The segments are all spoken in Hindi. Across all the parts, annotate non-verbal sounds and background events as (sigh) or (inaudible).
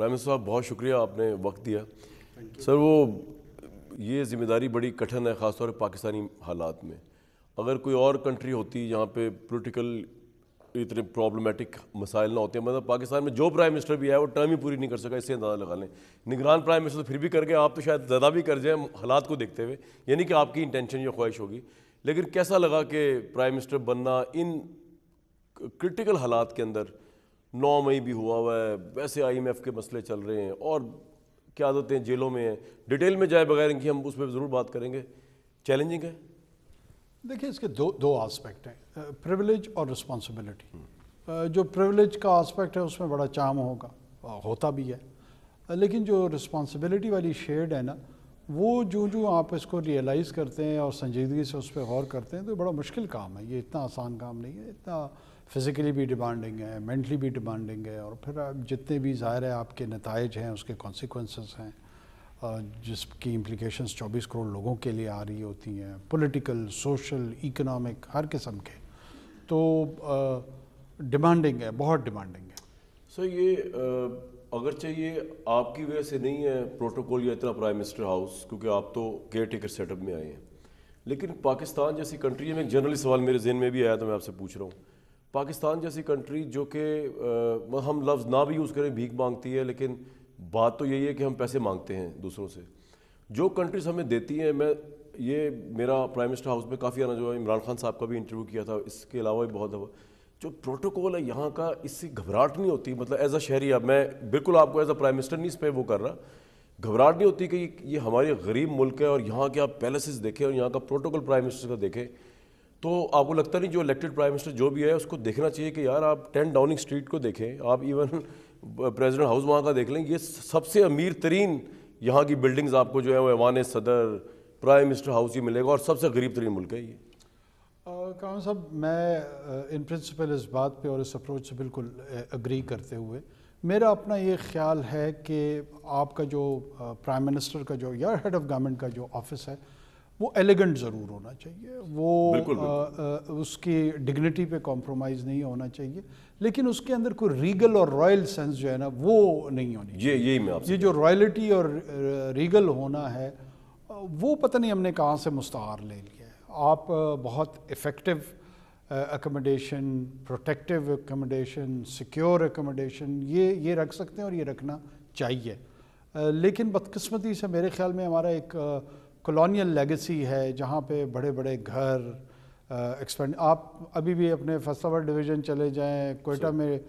प्राइम मिनिस्टर साहब बहुत शुक्रिया आपने वक्त दिया सर वो ये जिम्मेदारी बड़ी कठिन है ख़ासतौर पर पाकिस्तानी हालात में अगर कोई और कंट्री होती जहाँ पे पोलिटिकल इतने प्रॉब्लमेटिक मसाइल ना होते हैं मतलब पाकिस्तान में जो प्राइम मिनिस्टर भी आया वो टर्म ही पूरी नहीं कर सका इससे अंदाज़ा लगा लें निगरान प्राइम मिनिस्टर तो फिर भी कर गए आप तो शायद ज़्यादा भी कर जाएँ हालात को देखते हुए यानी कि आपकी इंटेंशन या ख्वाहिश होगी लेकिन कैसा लगा कि प्राइम मिनिस्टर बनना इन क्रिटिकल हालात के अंदर नौ मई भी हुआ हुआ है वैसे आईएमएफ के मसले चल रहे हैं और क्या आदतें जेलों में हैं डिटेल में जाए बगैर इनकी हम उस पर ज़रूर बात करेंगे चैलेंजिंग है देखिए इसके दो दो आस्पेक्ट हैं प्रिविलेज और रिस्पॉन्सिबिलिटी जो प्रिविलेज का आस्पेक्ट है उसमें बड़ा चाम होगा होता भी है लेकिन जो रिस्पॉन्सिबिलिटी वाली शेड है ना वो जो जो आप इसको रियलाइज़ करते हैं और संजीदगी से उस पर गौर करते हैं तो बड़ा मुश्किल काम है ये इतना आसान काम नहीं है इतना फिज़िकली भी डिमांडिंग है मेंटली भी डिमांडिंग है और फिर आप जितने भी ज़ाहिर है आपके नतज हैं उसके कॉन्सिक्वेंसेस हैं जिसकी इम्प्लीकेशन 24 करोड़ लोगों के लिए आ रही होती हैं पॉलिटिकल सोशल इकोनॉमिक हर किस्म के तो डिमांडिंग है बहुत डिमांडिंग है सर ये अगर चाहिए आपकी वजह से नहीं है प्रोटोकॉल या इतना प्राइम मिनिस्टर हाउस क्योंकि आप तो केयर टेकर सेटअप में आए हैं लेकिन पाकिस्तान जैसी कंट्री में एक जनरली सवाल मेरे जहन में भी आया तो मैं आपसे पूछ रहा हूँ पाकिस्तान जैसी कंट्री जो कि हम लफ्ज़ ना भी यूज़ करें भीख मांगती है लेकिन बात तो यही है कि हम पैसे मांगते हैं दूसरों से जो कंट्रीज़ हमें देती हैं मैं ये मेरा प्राइम मिनिस्टर हाउस में काफ़ी आना जो है इमरान खान साहब का भी इंटरव्यू किया था इसके अलावा भी बहुत जो प्रोटोकॉल है यहाँ का इससे घबराहट नहीं होती मतलब एज अ शहरी अब मैं बिल्कुल आपको एज अ प्राइम मिनिस्टर नहीं इस पर वो कर रहा घबराहट नहीं होती कि ये हमारे गरीब मुल्क है और यहाँ के आप पैलेसेस देखें और यहाँ का प्रोटोकॉल प्राइम मिनिस्टर का देखें तो आपको लगता नहीं जो इलेक्टेड प्राइम मिनिस्टर जो भी है उसको देखना चाहिए कि यार आप टेन डाउनिंग स्ट्रीट को देखें आप इवन प्रेसिडेंट हाउस वहाँ का देख लें ये सबसे अमीर तरीन यहाँ की बिल्डिंग्स आपको जो है वो ऐवान सदर प्राइम मिनिस्टर हाउस ही मिलेगा और सबसे गरीब तरीन मुल्क है ये uh, काम साहब मैं इन uh, प्रिंसिपल इस बात पे और इस अप्रोच से बिल्कुल अग्री uh, करते हुए मेरा अपना ये ख्याल है कि आपका जो प्राइम मिनिस्टर का जो या हेड ऑफ़ गवर्नमेंट का जो ऑफिस है वो एलिगेंट ज़रूर होना चाहिए वो बिल्कुल, बिल्कुल। आ, आ, उसकी डिग्निटी पे कॉम्प्रोमाइज़ नहीं होना चाहिए लेकिन उसके अंदर कोई रीगल और रॉयल सेंस जो है ना वो नहीं होनी ये यही मैं ये जो रॉयलिटी और रीगल होना है वो पता नहीं हमने कहाँ से मुस्तार ले लिया है आप बहुत effective accommodation protective accommodation secure accommodation ये ये रख सकते हैं और ये रखना चाहिए लेकिन बदकस्मती से मेरे ख्याल में हमारा एक कॉलोनियल लेगेसी है जहाँ पे बड़े बड़े घर एक्सपेंड आप अभी भी अपने फसावर डिवीज़न चले जाएं कोयटा में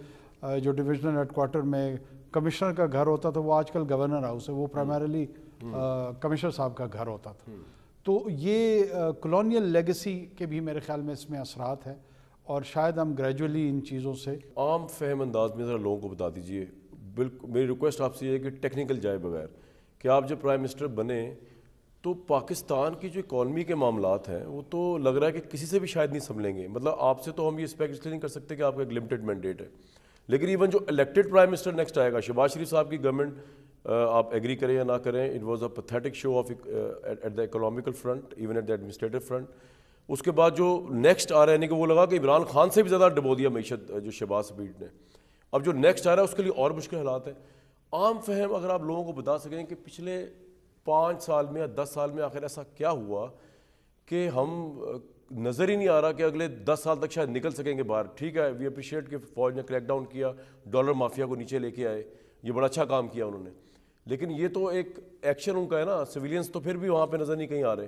जो डिविजनल हेडकोार्टर में कमिश्नर का घर होता था वो आजकल गवर्नर हाउस है वो प्राइमरली hmm. Commissioner hmm. साहब का घर होता था hmm. तो ये कॉलोनियल लेगेसी के भी मेरे ख्याल में इसमें असरात है और शायद हम ग्रेजुअली इन चीज़ों से आम फहम अंदाज में ज़रा लोगों को बता दीजिए बिल्कुल मेरी रिक्वेस्ट आपसे ये है कि टेक्निकल जाए बगैर कि आप जब प्राइम मिनिस्टर बने तो पाकिस्तान की जो इकॉनमी के मामला हैं वो तो लग रहा है कि किसी से भी शायद नहीं संभलेंगे मतलब आपसे तो हम ये एक्सपेक्ट इसलिए नहीं कर सकते कि आपका एक लिमिटेड मैंडेट है लेकिन इवन जो इलेक्टेड प्राइम मिनिस्टर नेक्स्ट आएगा शबाज़ शरीफ साहब की गवर्नमेंट आप एग्री करें या ना करें it was a pathetic show off at the economical front even at the administrative front उसके बाद जो नेक्स्ट आ रहा है कि वो लगा कि इमरान खान से भी ज़्यादा डबो दिया मीशत जो शहबाज बीट ने अब जो नेक्स्ट आ रहा है उसके लिए और मुश्किल हालात हैं आम फहम अगर आप लोगों को बता सकें कि पिछले पाँच साल में या दस साल में आखिर ऐसा क्या हुआ कि हम नज़र ही नहीं आ रहा कि अगले दस साल तक शायद निकल सकेंगे बाहर ठीक है वी अप्रिशिएट कि फौज ने क्रैकडाउन किया डॉलर माफिया को नीचे लेके आए ये बड़ा अच्छा काम किया उन्होंने लेकिन ये तो एक एक्शन उनका है ना सिविलियंस तो फिर भी वहाँ पे नज़र नहीं कहीं आ रहे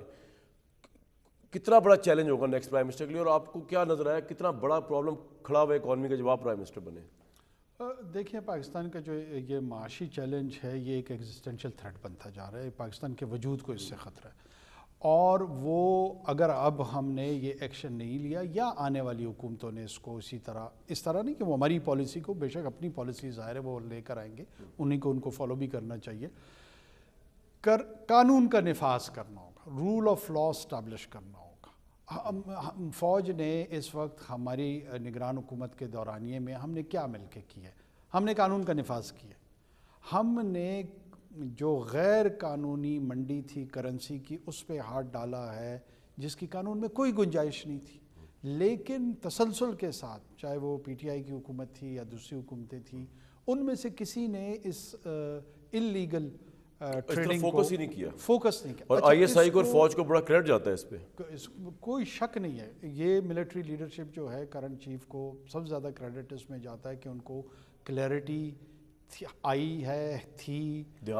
कितना बड़ा चैलेंज होगा नेक्स्ट प्राइम मिनिस्टर के लिए और आपको क्या नज़र आया कितना बड़ा प्रॉब्लम खड़ा हुआ इकॉनमी का जवाब प्राइम मिनिस्टर बने देखिए पाकिस्तान का जो ये माशी चैलेंज है ये एक एग्जिस्टेंशियल थ्रेट बनता जा रहा है पाकिस्तान के वजूद को इससे ख़तरा है और वो अगर अब हमने ये एक्शन नहीं लिया या आने वाली हुकूमतों ने इसको इसी तरह इस तरह नहीं कि वो हमारी पॉलिसी को बेशक अपनी पॉलिसी ज़ाहिर है वो लेकर आएंगे उन्हीं को उनको फॉलो भी करना चाहिए कर कानून का नफाज करना होगा रूल ऑफ लॉ स्टैब्लिश करना होगा हम, हम फौज ने इस वक्त हमारी निगरान हुकूमत के दौरानिए में हमने क्या मिल के किया हमने कानून का नफाज किया हमने जो गैर कानूनी मंडी थी करेंसी की उस पर हाथ डाला है जिसकी कानून में कोई गुंजाइश नहीं थी लेकिन तसलसल के साथ चाहे वो पी टी आई की हुकूमत थी या दूसरी हुकूमतें थी उनमें से किसी ने इस इलीगल ट्रेडिंग uh, फोकस ही नहीं किया फोकस नहीं किया और आईएसआई अच्छा, को और फौज को बड़ा क्रेडिट जाता है इस पे कोई शक नहीं है ये मिलिट्री लीडरशिप जो है करंट चीफ को सबसे ज़्यादा क्रेडिट इसमें जाता है कि उनको क्लैरिटी आई है थी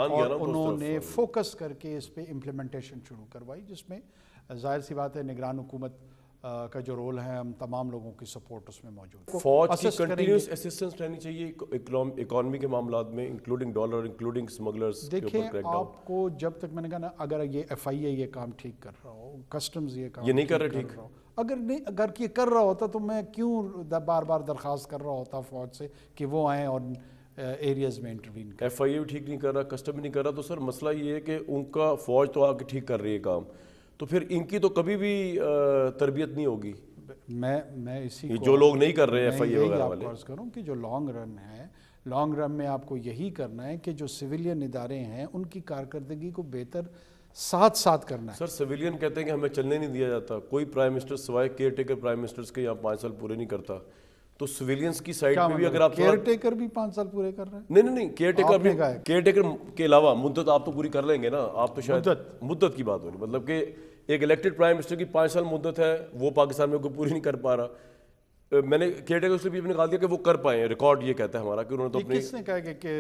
और उन्होंने फोकस करके इस पर इम्प्लीमेंटेशन शुरू करवाई जिसमें जाहिर सी बात है निगरान हुकूमत का जो रोल है हम तमाम लोगों की सपोर्ट उसमें मौजूद फौज की कंटिन्यूस असिस्टेंस रहनी चाहिए इकोनॉमी के मामला में इंक्लूडिंग डॉलर इंक्लूडिंग स्मगलर्स देखिए आपको जब तक मैंने कहा ना अगर ये एफ आई ए ये काम ठीक कर रहा हो कस्टम्स ये काम ये नहीं कर रहा ठीक अगर नहीं अगर ये कर रहा होता तो मैं क्यों बार बार दरख्वास्त कर रहा होता फौज से कि वो आए और एरियाज में इंटरवीन एफ आई ए भी ठीक नहीं कर रहा कस्टम भी नहीं कर रहा तो सर मसला ये है कि उनका फौज तो आके ठीक कर रही है काम तो फिर इनकी तो कभी भी तरबियत नहीं होगी मैं मैं इसी जो लोग नहीं कर रहे हैं एफआईए वगैरह वाले करूं कि जो लॉन्ग रन है लॉन्ग रन में आपको यही करना है कि जो सिविलियन इदारे हैं उनकी कारकर्दगी को बेहतर साथ साथ करना है सर सिविलियन कहते हैं कि हमें चलने नहीं दिया जाता कोई प्राइम मिनिस्टर सिवाय केयर टेकर प्राइम मिनिस्टर्स के यहाँ पाँच साल पूरे नहीं करता तो सिविलियंस की साइड में भी मतलब? अगर आप केयर टेकर भी पांच साल पूरे कर रहे हैं नहीं नहीं केयर टेकर भी केयर टेकर के अलावा मुद्दत आप तो पूरी कर लेंगे ना आप तो शायद मुद्दत की बात हो रही मतलब कि एक इलेक्टेड प्राइम मिनिस्टर की पांच साल मुद्दत है वो पाकिस्तान में पूरी नहीं कर पा रहा मैंने केयर टेकर उसने भी निकाल दिया कि वो कर पाए रिकॉर्ड ये कहता है हमारा कि उन्होंने तो अपने कहा कि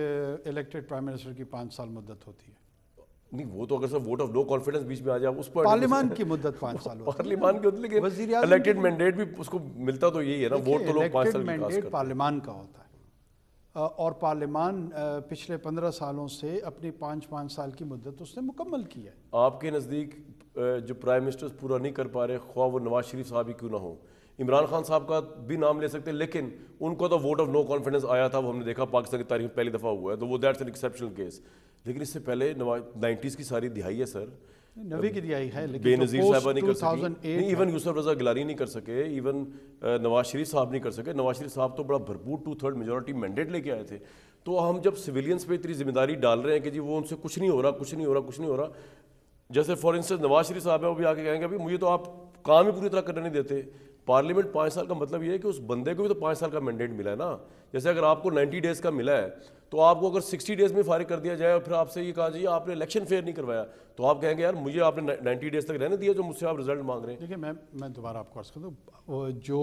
इलेक्टेड प्राइम मिनिस्टर की पाँच साल मुद्दत होती है नहीं वो तो अगर sir vote of no confidence बीच में आ जाए उस पर पार्लियामान की मुद्दत पांच साल पार्लियामान की होती है इलेक्टेड मैंडेट भी उसको मिलता तो यही है ना वोट तो लोग पांच साल मैंडेट पार्लियामान का होता है और पार्लियामान पिछले पंद्रह सालों से अपनी पांच पांच साल की मुद्दत उसने मुकम्मल की है आपके नज़दीक जो प्राइम मिनिस्टर पूरा नहीं कर पा रहे ख्वा वो नवाज शरीफ साहब ही क्यों ना हो इमरान खान साहब का भी नाम ले सकते हैं लेकिन उनको तो वोट ऑफ नो कॉन्फिडेंस आया था वो हमने देखा पाकिस्तान की तारीख पहली दफ़ा हुआ है तो वो दैट्स एन एक्सेप्शनल केस लेकिन इससे पहले नाइन्टीज़ की सारी दिहाई है सर नबी की दिहाई है लेकिन बेनज़ीर तो साहबा नहीं कर सके इवन यूसफ रजा गिलानी नहीं कर सके इवन नवाज शरीफ साहब नहीं कर सके नवाज शरीफ साहब तो बड़ा भरपूर टू थर्ड मेजोरिटी मैंडेट लेके आए थे तो हम जब सिविलियंस पे इतनी जिम्मेदारी डाल रहे हैं कि जी वो उनसे कुछ नहीं हो रहा कुछ नहीं हो रहा कुछ नहीं हो रहा जैसे फॉर इंस्टेंस नवाज शरीफ साहब है वो भी आके कहेंगे अभी मुझे तो आप काम ही पूरी तरह करने नहीं देते पार्लियामेंट पाँच साल का मतलब ये है कि उस बंदे को भी तो पाँच साल का मैंडेट मिला है ना जैसे अगर आपको नाइन्टी डेज़ का मिला है तो आपको अगर सिक्सटी डेज़ में फारिग कर दिया जाए और फिर आपसे ये कहा जाए आपने इलेक्शन फेयर नहीं करवाया तो आप कहेंगे यार मुझे आपने नाइन्टी डेज़ तक रहने दिया जो मुझसे आप रिजल्ट मांग रहे हैं देखिए मैं मैं दोबारा आपको अर्ज कर दूँ जो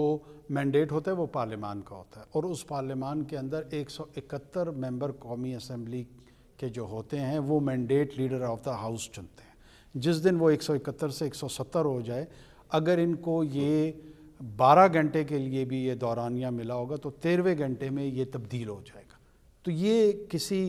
मैंडेट होता है वो पार्लियामान का होता है और उस पार्लियामान के अंदर एक सौ इकहत्तर मेम्बर कौमी असम्बली के जो होते हैं वो mandate leader of the house चुनते हैं जिस दिन वो इकहत्तर से सत्तर हो जाए अगर इनको ये बारह घंटे के लिए भी ये दौरानिया मिला होगा तो तेरहवें घंटे में ये तब्दील हो जाएगा तो ये किसी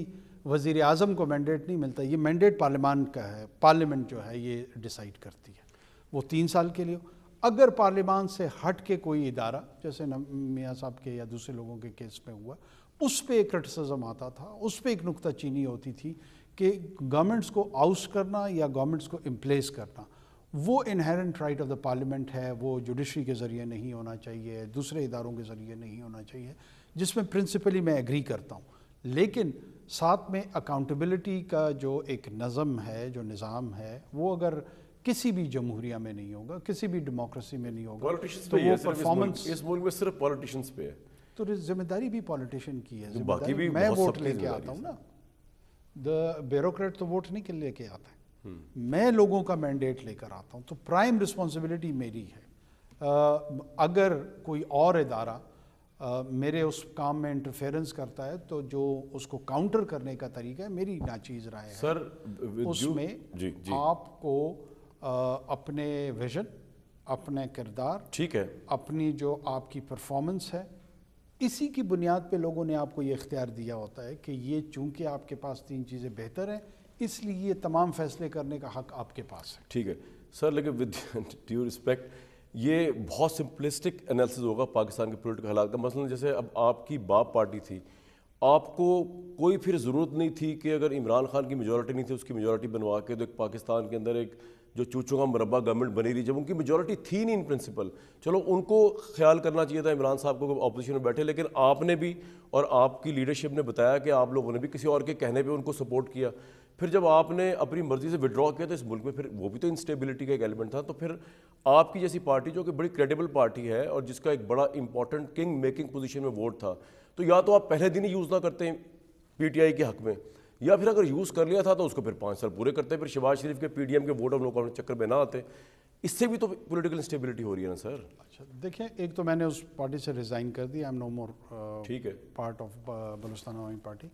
वजीर अजम को मैंडेट नहीं मिलता ये मैंडेट पार्लियामान का है पार्लियामेंट जो है ये डिसाइड करती है वो तीन साल के लिए अगर पार्लियामान से हट के कोई इदारा जैसे मियाँ साहब के या दूसरे लोगों के केस में हुआ उस पर एक क्रिटिसिज्म आता था उस पर एक नुकता चीनी होती थी कि गवर्नमेंट्स को आउस करना या गवर्नमेंट्स को इम्प्लेस करना वो inherent right of the parliament है वो जुडिशरी के ज़रिए नहीं होना चाहिए दूसरे इदारों के ज़रिए नहीं होना चाहिए जिसमें प्रिंसिपली मैं एग्री करता हूँ लेकिन साथ में अकाउंटेबिलिटी का जो एक नज़म है जो निज़ाम है वो अगर किसी भी जमहूरिया में नहीं होगा किसी भी डेमोक्रेसी में नहीं होगा तो वो परफॉर्मेंस इस मुल्क में सिर्फ पॉलिटिशियंस पे है तो जिम्मेदारी भी पॉलिटिशियन की है बाकी भी मैं वोट लेके आता हूँ ना द ब्यूरोक्रेट तो वोट नहीं लेके आता है मैं लोगों का मैंडेट लेकर आता हूँ तो प्राइम रिस्पॉन्सिबिलिटी मेरी है अगर कोई और इदारा मेरे उस काम में इंटरफेरेंस करता है तो जो उसको काउंटर करने का तरीका है मेरी नाचीज राय है सर उसमें आपको आ, अपने विजन अपने किरदार ठीक है अपनी जो आपकी परफॉर्मेंस है इसी की बुनियाद पे लोगों ने आपको ये इख्तियार दिया होता है कि ये चूंकि आपके पास तीन चीज़ें बेहतर हैं इसलिए ये तमाम फैसले करने का हक आपके पास है ठीक है सर लेकिन विद ड्यू रिस्पेक्ट ये बहुत सिंपलिस्टिक एनालिसिस होगा पाकिस्तान के पोलिटिकल हालात का मसलन जैसे अब आपकी बाप पार्टी थी आपको कोई फिर ज़रूरत नहीं थी कि अगर इमरान खान की मेजोरिटी नहीं थी उसकी मेजोरिटी बनवा के तो एक पाकिस्तान के अंदर एक जो चूचों का मरबा गवर्नमेंट बनी रही जब उनकी मेजोरिटी थी नहीं इन प्रिंसिपल चलो उनको ख्याल करना चाहिए था इमरान साहब को अपोजिशन में बैठे लेकिन आपने भी और आपकी लीडरशिप ने बताया कि आप लोगों ने भी किसी और के कहने पर उनको सपोर्ट किया फिर जब आपने अपनी मर्जी से विड्रॉ किया तो इस मुल्क में फिर वो भी तो इंस्टेबिलिटी का एक एलिमेंट था तो फिर आपकी जैसी पार्टी जो कि बड़ी क्रेडिबल पार्टी है और जिसका एक बड़ा इंपॉर्टेंट किंग मेकिंग पोजिशन में वोट था तो या तो आप पहले दिन ही यूज़ ना करते पीटीआई के हक में या फिर अगर यूज़ कर लिया था तो उसको फिर पाँच साल पूरे करते फिर शिवाज शरीफ के पी के वोट ऑफ नो चक्कर में ना आते इससे भी तो पॉलिटिकल इंस्टेबिलिटी हो रही है ना सर अच्छा देखिए एक तो मैंने उस पार्टी से रिज़ाइन कर दिया आई एम नो मोर ठीक है part of Balochistan Awami party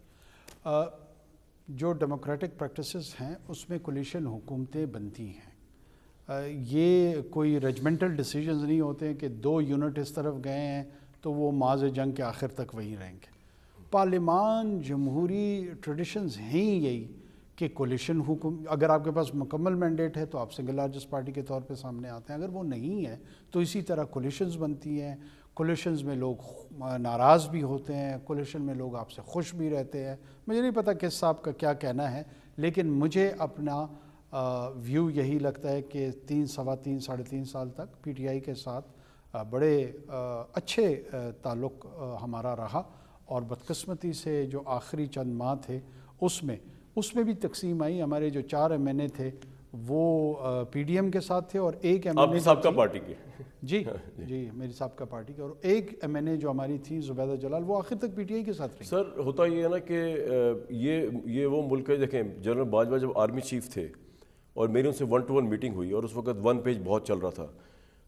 जो डेमोक्रेटिक प्रैक्टिसेस हैं उसमें कोलिशन हुकूमतें बनती हैं ये कोई रेजिमेंटल डिसीजंस नहीं होते हैं कि दो यूनिट इस तरफ गए हैं तो वो माज जंग के आखिर तक वहीं रहेंगे पार्लिमान जमहूरी ट्रेडिशंस हैं यही कि कोलिशन हुकूम अगर आपके पास मुकम्मल मैंडेट है तो आप सिंगल लार्जेस्ट पार्टी के तौर पे सामने आते हैं अगर वो नहीं है तो इसी तरह कोलिशंस बनती हैं कोलिशन्स में लोग नाराज़ भी होते हैं कोलिशन में लोग आपसे खुश भी रहते हैं मुझे नहीं पता किस साहब का क्या कहना है लेकिन मुझे अपना व्यू यही लगता है कि तीन सवा तीन साढ़े तीन साल तक पीटीआई के साथ बड़े अच्छे ताल्लुक हमारा रहा और बदकस्मती से जो आखिरी चंद माह थे उसमें उसमें भी तकसीम आई हमारे जो चार एम थे वो पीडीएम के साथ थे और एक एम (laughs) एन का पार्टी के जी जी मेरी सबका पार्टी के और एक एम जो हमारी थी जुबैदा जलाल वो आखिर तक पीटीआई के साथ रही सर होता ये है ना कि ये ये वो मुल्क है देखें जनरल बाजवा जब आर्मी चीफ थे और मेरी उनसे वन टू वन मीटिंग हुई और उस वक्त वन पेज बहुत चल रहा था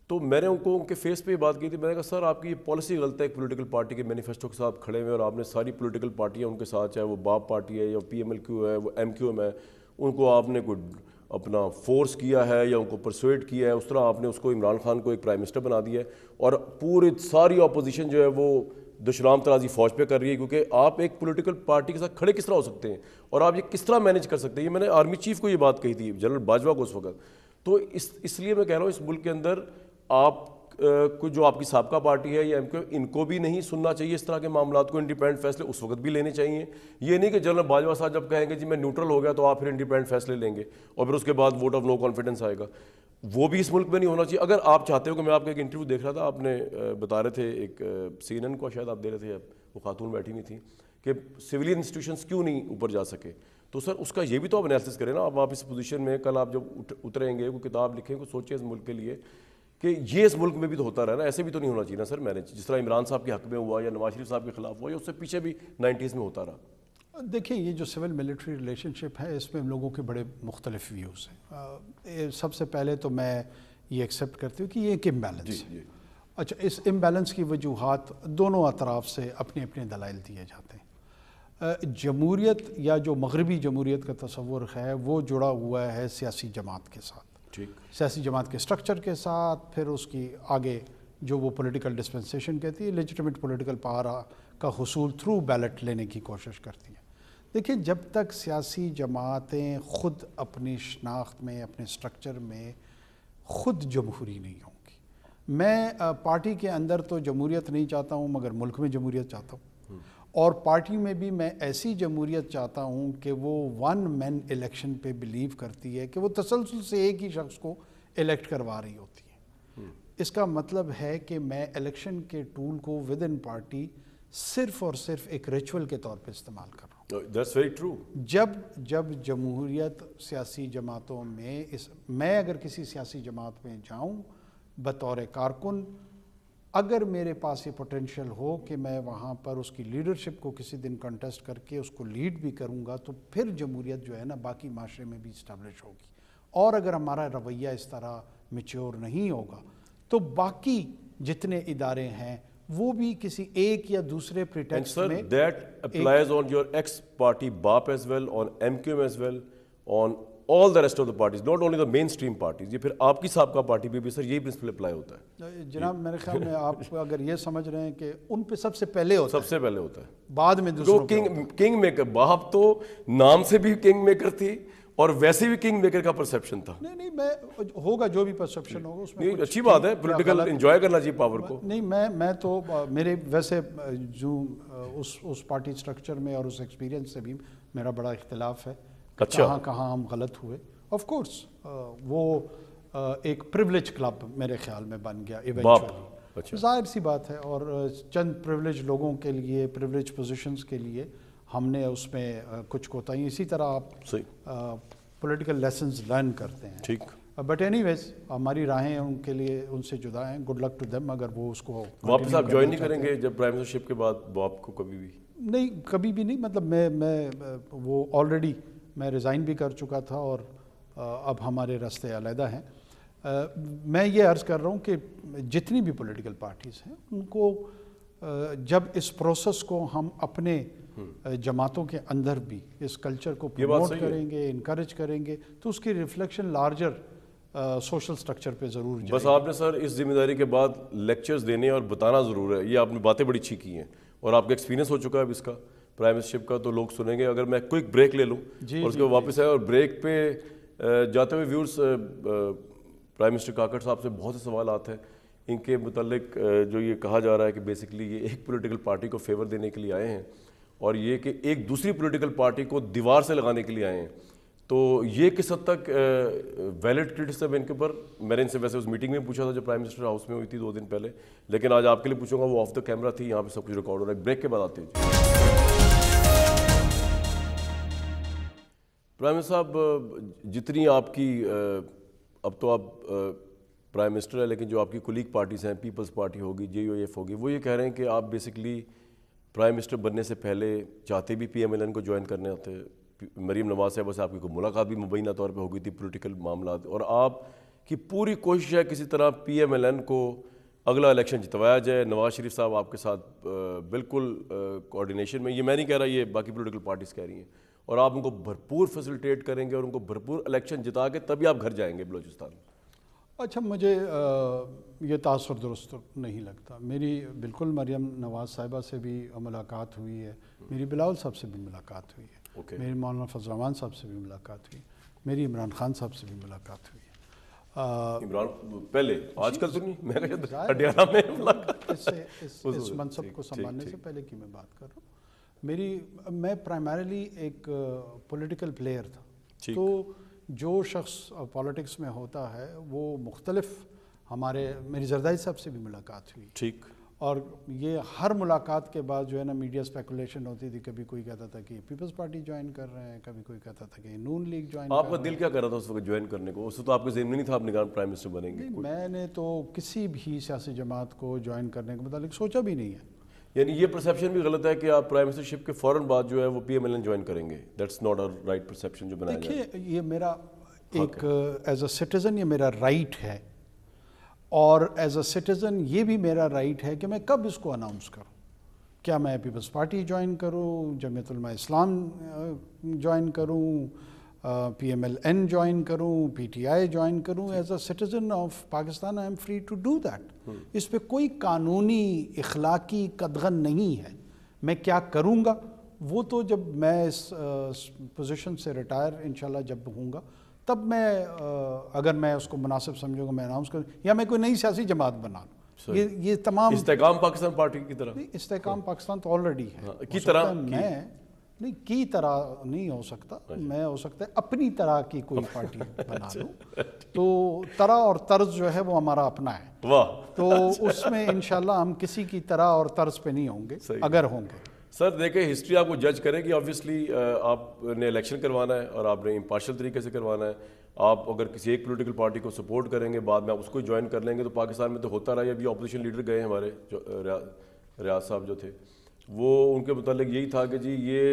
तो मैंने उनको उनके फेस पे बात की थी मैंने कहा सर आपकी ये पॉलिसी गलत है एक पॉलिटिकल पार्टी के मैनिफेस्टो के साथ खड़े हुए और आपने सारी पॉलिटिकल पार्टियाँ उनके साथ चाहे वो बाप पार्टी है या पी है वो एम है उनको आपने कोई अपना फोर्स किया है या उनको परसुएट किया है उस तरह आपने उसको इमरान खान को एक प्राइम मिनिस्टर बना दिया है और पूरी सारी अपोजिशन जो है वो दुशराम तराजी फौज पे कर रही है क्योंकि आप एक पॉलिटिकल पार्टी के साथ खड़े किस तरह हो सकते हैं और आप ये किस तरह मैनेज कर सकते हैं ये मैंने आर्मी चीफ को ये बात कही थी जनरल बाजवा को उस वक्त तो इस इसलिए मैं कह रहा हूँ इस मुल्क के अंदर आप कुछ जो आपकी सबका पार्टी है या एम इनको भी नहीं सुनना चाहिए इस तरह के मामला को इंडिपेंडेंट फैसले उस वक्त भी लेने चाहिए ये नहीं कि जनरल बाजवा साहब जब कहेंगे जी मैं न्यूट्रल हो गया तो आप फिर इंडिपेंडेंट फैसले लेंगे और फिर उसके बाद वोट ऑफ नो कॉन्फिडेंस आएगा वो भी इस मुल्क में नहीं होना चाहिए अगर आप चाहते हो कि मैं आपका एक इंटरव्यू देख रहा था आपने बता रहे थे एक सी को शायद आप दे रहे थे वो खातून बैठी हुई थी कि सिविल इंस्टीट्यूशन क्यों नहीं ऊपर जा सके तो सर उसका ये भी तो आप एनालिसिस करें ना अब आप इस पोजीशन में कल आप जब उतरेंगे वो किताब लिखें सोचें इस मुल्क के लिए कि ये इस मुल्क में भी तो होता रहा ना ऐसे भी तो नहीं होना चाहिए ना सर मैनेज जिस तरह इमरान साहब के हक में हुआ या नवाज शरीफ साहब के खिलाफ हुआ या उससे पीछे भी नाइन्टीज़ में होता रहा देखिए ये जो सिविल मिलिट्री रिलेशनशिप है इसमें लोगों के बड़े मुख्तलिफ व्यूज़ हैं सबसे पहले तो मैं ये एक्सेप्ट करती हूँ कि ये एक इम्बेलेंस है अच्छा इस इम्बेलेंस की वजूहत दोनों अतराफ से अपने अपने दलाइल दिए जाते हैं जमूरीत या जो मगरबी जमूरीत का तस्वुर है वो जुड़ा हुआ है सियासी जमात के साथ ठीक सियासी जमात के स्ट्रक्चर के साथ फिर उसकी आगे जो वो पॉलिटिकल डिस्पेंसेशन कहती है लेजिटमेट पॉलिटिकल पावर का हसूल थ्रू बैलेट लेने की कोशिश करती है देखिए जब तक सियासी जमातें ख़ुद अपनी शनाख्त में अपने स्ट्रक्चर में ख़ुद जमहूरी नहीं होंगी मैं पार्टी के अंदर तो जमहूरीत नहीं चाहता हूँ मगर मुल्क में जमहूरीत चाहता हूँ और पार्टी में भी मैं ऐसी जमहूरियत चाहता हूँ कि वो वन मैन इलेक्शन पे बिलीव करती है कि वो तसलसल से एक ही शख्स को इलेक्ट करवा रही होती है हम्म। इसका मतलब है कि मैं इलेक्शन के टूल को विद इन पार्टी सिर्फ और सिर्फ एक रिचुअल के तौर पर इस्तेमाल कर रहा हूँ दैट्स वेरी ट्रू जब जब जमहूरियत सियासी जमातों में इस मैं अगर किसी सियासी जमात में जाऊँ बतौर कारकुन अगर मेरे पास ये पोटेंशियल हो कि मैं वहाँ पर उसकी लीडरशिप को किसी दिन कंटेस्ट करके उसको लीड भी करूँगा तो फिर जमहूरीत जो है ना बाकी माशरे में भी इस्टबलिश होगी और अगर हमारा रवैया इस तरह मेच्योर नहीं होगा तो बाकी जितने इदारे हैं वो भी किसी एक या दूसरे प्रिटेक्स्ट में ऑन योर एक्स पार्टी बाप as well on as well on all the rest of the parties not only the main stream parties ये फिर आपकी सबका पार्टी भी, भी सर यही प्रिंसिपल अप्लाई होता है तो जनाब मेरे ख्याल में आप (laughs) अगर ये समझ रहे हैं कि उन पे सबसे पहले होता सबसे पहले होता है बाद में जो किंग किंग मेकर बाप तो नाम से भी किंग मेकर थी और वैसे भी किंग मेकर का परसेप्शन था नहीं नहीं मैं होगा जो भी परसेप्शन होगा उसमें नहीं, अच्छी बात है पॉलिटिकल एंजॉय करना चाहिए पावर को नहीं मैं मैं तो मेरे वैसे जो उस उस पार्टी स्ट्रक्चर में और उस एक्सपीरियंस से भी मेरा बड़ा इख्तलाफ है अच्छा कहाँ कहाँ हम गलत हुए ऑफ कोर्स वो एक प्रिवलेज क्लब मेरे ख्याल में बन गया इवेंचुअली अच्छा। जाहिर सी बात है और चंद प्रिवलेज लोगों के लिए प्रिवलेज पोजीशंस के लिए हमने उसमें कुछ कोताही इसी तरह आप पॉलिटिकल लेसन लर्न करते हैं ठीक बट एनी हमारी राहें उनके लिए उनसे जुदा हैं गुड लक टू देम अगर वो उसको वापस आप ज्वाइन नहीं करेंगे जब प्राइम मिनिस्टरशिप के बाद वो आपको कभी भी नहीं कभी भी नहीं मतलब मैं मैं वो ऑलरेडी मैं रिज़ाइन भी कर चुका था और अब हमारे रास्ते अलहदा हैं मैं ये अर्ज़ कर रहा हूँ कि जितनी भी पॉलिटिकल पार्टीज़ हैं उनको जब इस प्रोसेस को हम अपने हम्म। जमातों के अंदर भी इस कल्चर को प्रमोट करेंगे इनक्रेज करेंगे तो उसकी रिफ्लेक्शन लार्जर सोशल स्ट्रक्चर पे ज़रूर बस आपने सर इस जिम्मेदारी के बाद लेक्चर्स देने और बताना ज़रूर है ये आपने बातें बड़ी अच्छी की हैं और आपका एक्सपीरियंस हो चुका है अब इसका प्राइम मिनिस्टरशिप का तो लोग सुनेंगे अगर मैं क्विक ब्रेक ले लूँ और उसके वापस आए और ब्रेक पे जाते हुए व्यूर्स प्राइम मिनिस्टर काकड़ साहब से बहुत से सवाल आते हैं इनके मतलब जो ये कहा जा रहा है कि बेसिकली ये एक पॉलिटिकल पार्टी को फेवर देने के लिए आए हैं और ये कि एक दूसरी पॉलिटिकल पार्टी को दीवार से लगाने के लिए आए हैं तो ये किस हद तक वैलिड है इनके ऊपर मैंने इनसे वैसे उस मीटिंग में पूछा था जो प्राइम मिनिस्टर हाउस में हुई थी दो दिन पहले लेकिन आज आपके लिए पूछूंगा वो ऑफ द कैमरा थी यहाँ पे सब कुछ रिकॉर्ड हो रहा है ब्रेक के बाद आते हैं प्राइम मिनिस्टर साहब जितनी आपकी अब तो आप प्राइम मिनिस्टर है लेकिन जो आपकी कुलीग पार्टीज हैं पीपल्स पार्टी होगी जे यू एफ होगी वो ये कह रहे हैं कि आप बेसिकली प्राइम मिनिस्टर बनने से पहले चाहते भी पी एम एल एन को ज्वाइन करने आते मरीम नवाज साहब से आपकी कोई मुलाकात भी मुबैना तौर पर होगी थी पोलिटिकल मामला और आप की पूरी कोशिश है किसी तरह पी एम एल एन को अगला इलेक्शन जितवाया जाए नवाज शरीफ साहब आपके साथ बिल्कुल कोऑर्डिनेशन में ये मैं नहीं कह रहा ये बाकी पोलिटिकल पार्टीज़ कह रही हैं और आप उनको भरपूर फैसिलिटेट करेंगे और उनको भरपूर इलेक्शन जिता के तभी आप घर जाएंगे बलोचिस्तान अच्छा मुझे ये तासर दुरुस्त नहीं लगता मेरी बिल्कुल मरियम नवाज़ साहिबा से भी मुलाकात हुई है मेरी बिलावल साहब से भी मुलाकात हुई है okay. मेरी मौलाना फजलरहमान साहब से भी मुलाकात हुई मेरी इमरान खान साहब से भी मुलाकात हुई इमरान पहले आजकल सुनी मैं हरियाणा में इस, इस मनसब को संभालने से पहले की मैं बात कर रहा हूँ मेरी मैं प्राइमरीली एक पॉलिटिकल प्लेयर था तो जो शख्स पॉलिटिक्स में होता है वो मुख्तलफ हमारे मेरी जरदारी साहब से भी मुलाकात हुई ठीक और ये हर मुलाकात के बाद जो है ना मीडिया स्पेकुलेशन होती थी कभी कोई कहता था कि पीपल्स पार्टी ज्वाइन कर रहे हैं कभी कोई कहता था कि नून लीग ज्वाइन आपका दिल क्या कर रहा था उस वक्त ज्वाइन करने को उस तो आपके जेम नहीं था आप निगरान प्राइम मिनिस्टर बनेंगे मैंने तो किसी भी सियासी जमात को ज्वाइन करने के मतलब सोचा भी नहीं है यानी ये परसेप्शन भी गलत है कि आप प्राइम मिनिस्टरशिप के फ़ौरन बाद जो है वो P M L N join करेंगे that's not a right perception जो बनाया देखिए ये मेरा हाँ, एक एज अ सिटीज़न ये मेरा राइट है और एज अ सिटीज़न ये भी मेरा राइट है कि मैं कब इसको अनाउंस करूँ क्या मैं पीपल्स पार्टी ज्वाइन करूँ जमीतलमा इस्लाम ज्वाइन करूँ P M L N join करूँ पी टी आई ज्वाइन करूँ as a citizen of Pakistan I am free to do that इस पर कोई कानूनी इखलाकी कदगन नहीं है मैं क्या करूँगा वो तो जब मैं इस पोजीशन से रिटायर इन जब होऊंगा तब मैं आ, अगर मैं उसको मुनासिब समझूंगा मैं अनाउंस करूँ या मैं कोई नई सियासी जमात बना लूँ ये ये तमाम इस्तेकाम पाकिस्तान पार्टी की तरह इस्तेकाम hmm. पाकिस्तान तो ऑलरेडी है हाँ, की तरह मैं नहीं की तरह नहीं हो सकता हाँ मैं हो सकता है अपनी तरह की कोई (laughs) पार्टी बना अच्छा। लूँ तो तरह और तर्ज जो है वो हमारा अपना है वाह तो अच्छा। उसमें इनशाला हम किसी की तरह और तर्ज पे नहीं होंगे अगर होंगे सर देखें हिस्ट्री आपको जज करेगी ऑब्वियसली आपने इलेक्शन करवाना है और आपने इम्पार्शल तरीके से करवाना है आप अगर किसी एक पॉलिटिकल पार्टी को सपोर्ट करेंगे बाद में आप उसको ज्वाइन कर लेंगे तो पाकिस्तान में तो होता रहा है अभी ऑपोजिशन लीडर गए हमारे जो रियाज साहब जो थे वो उनके मतलब यही था कि जी ये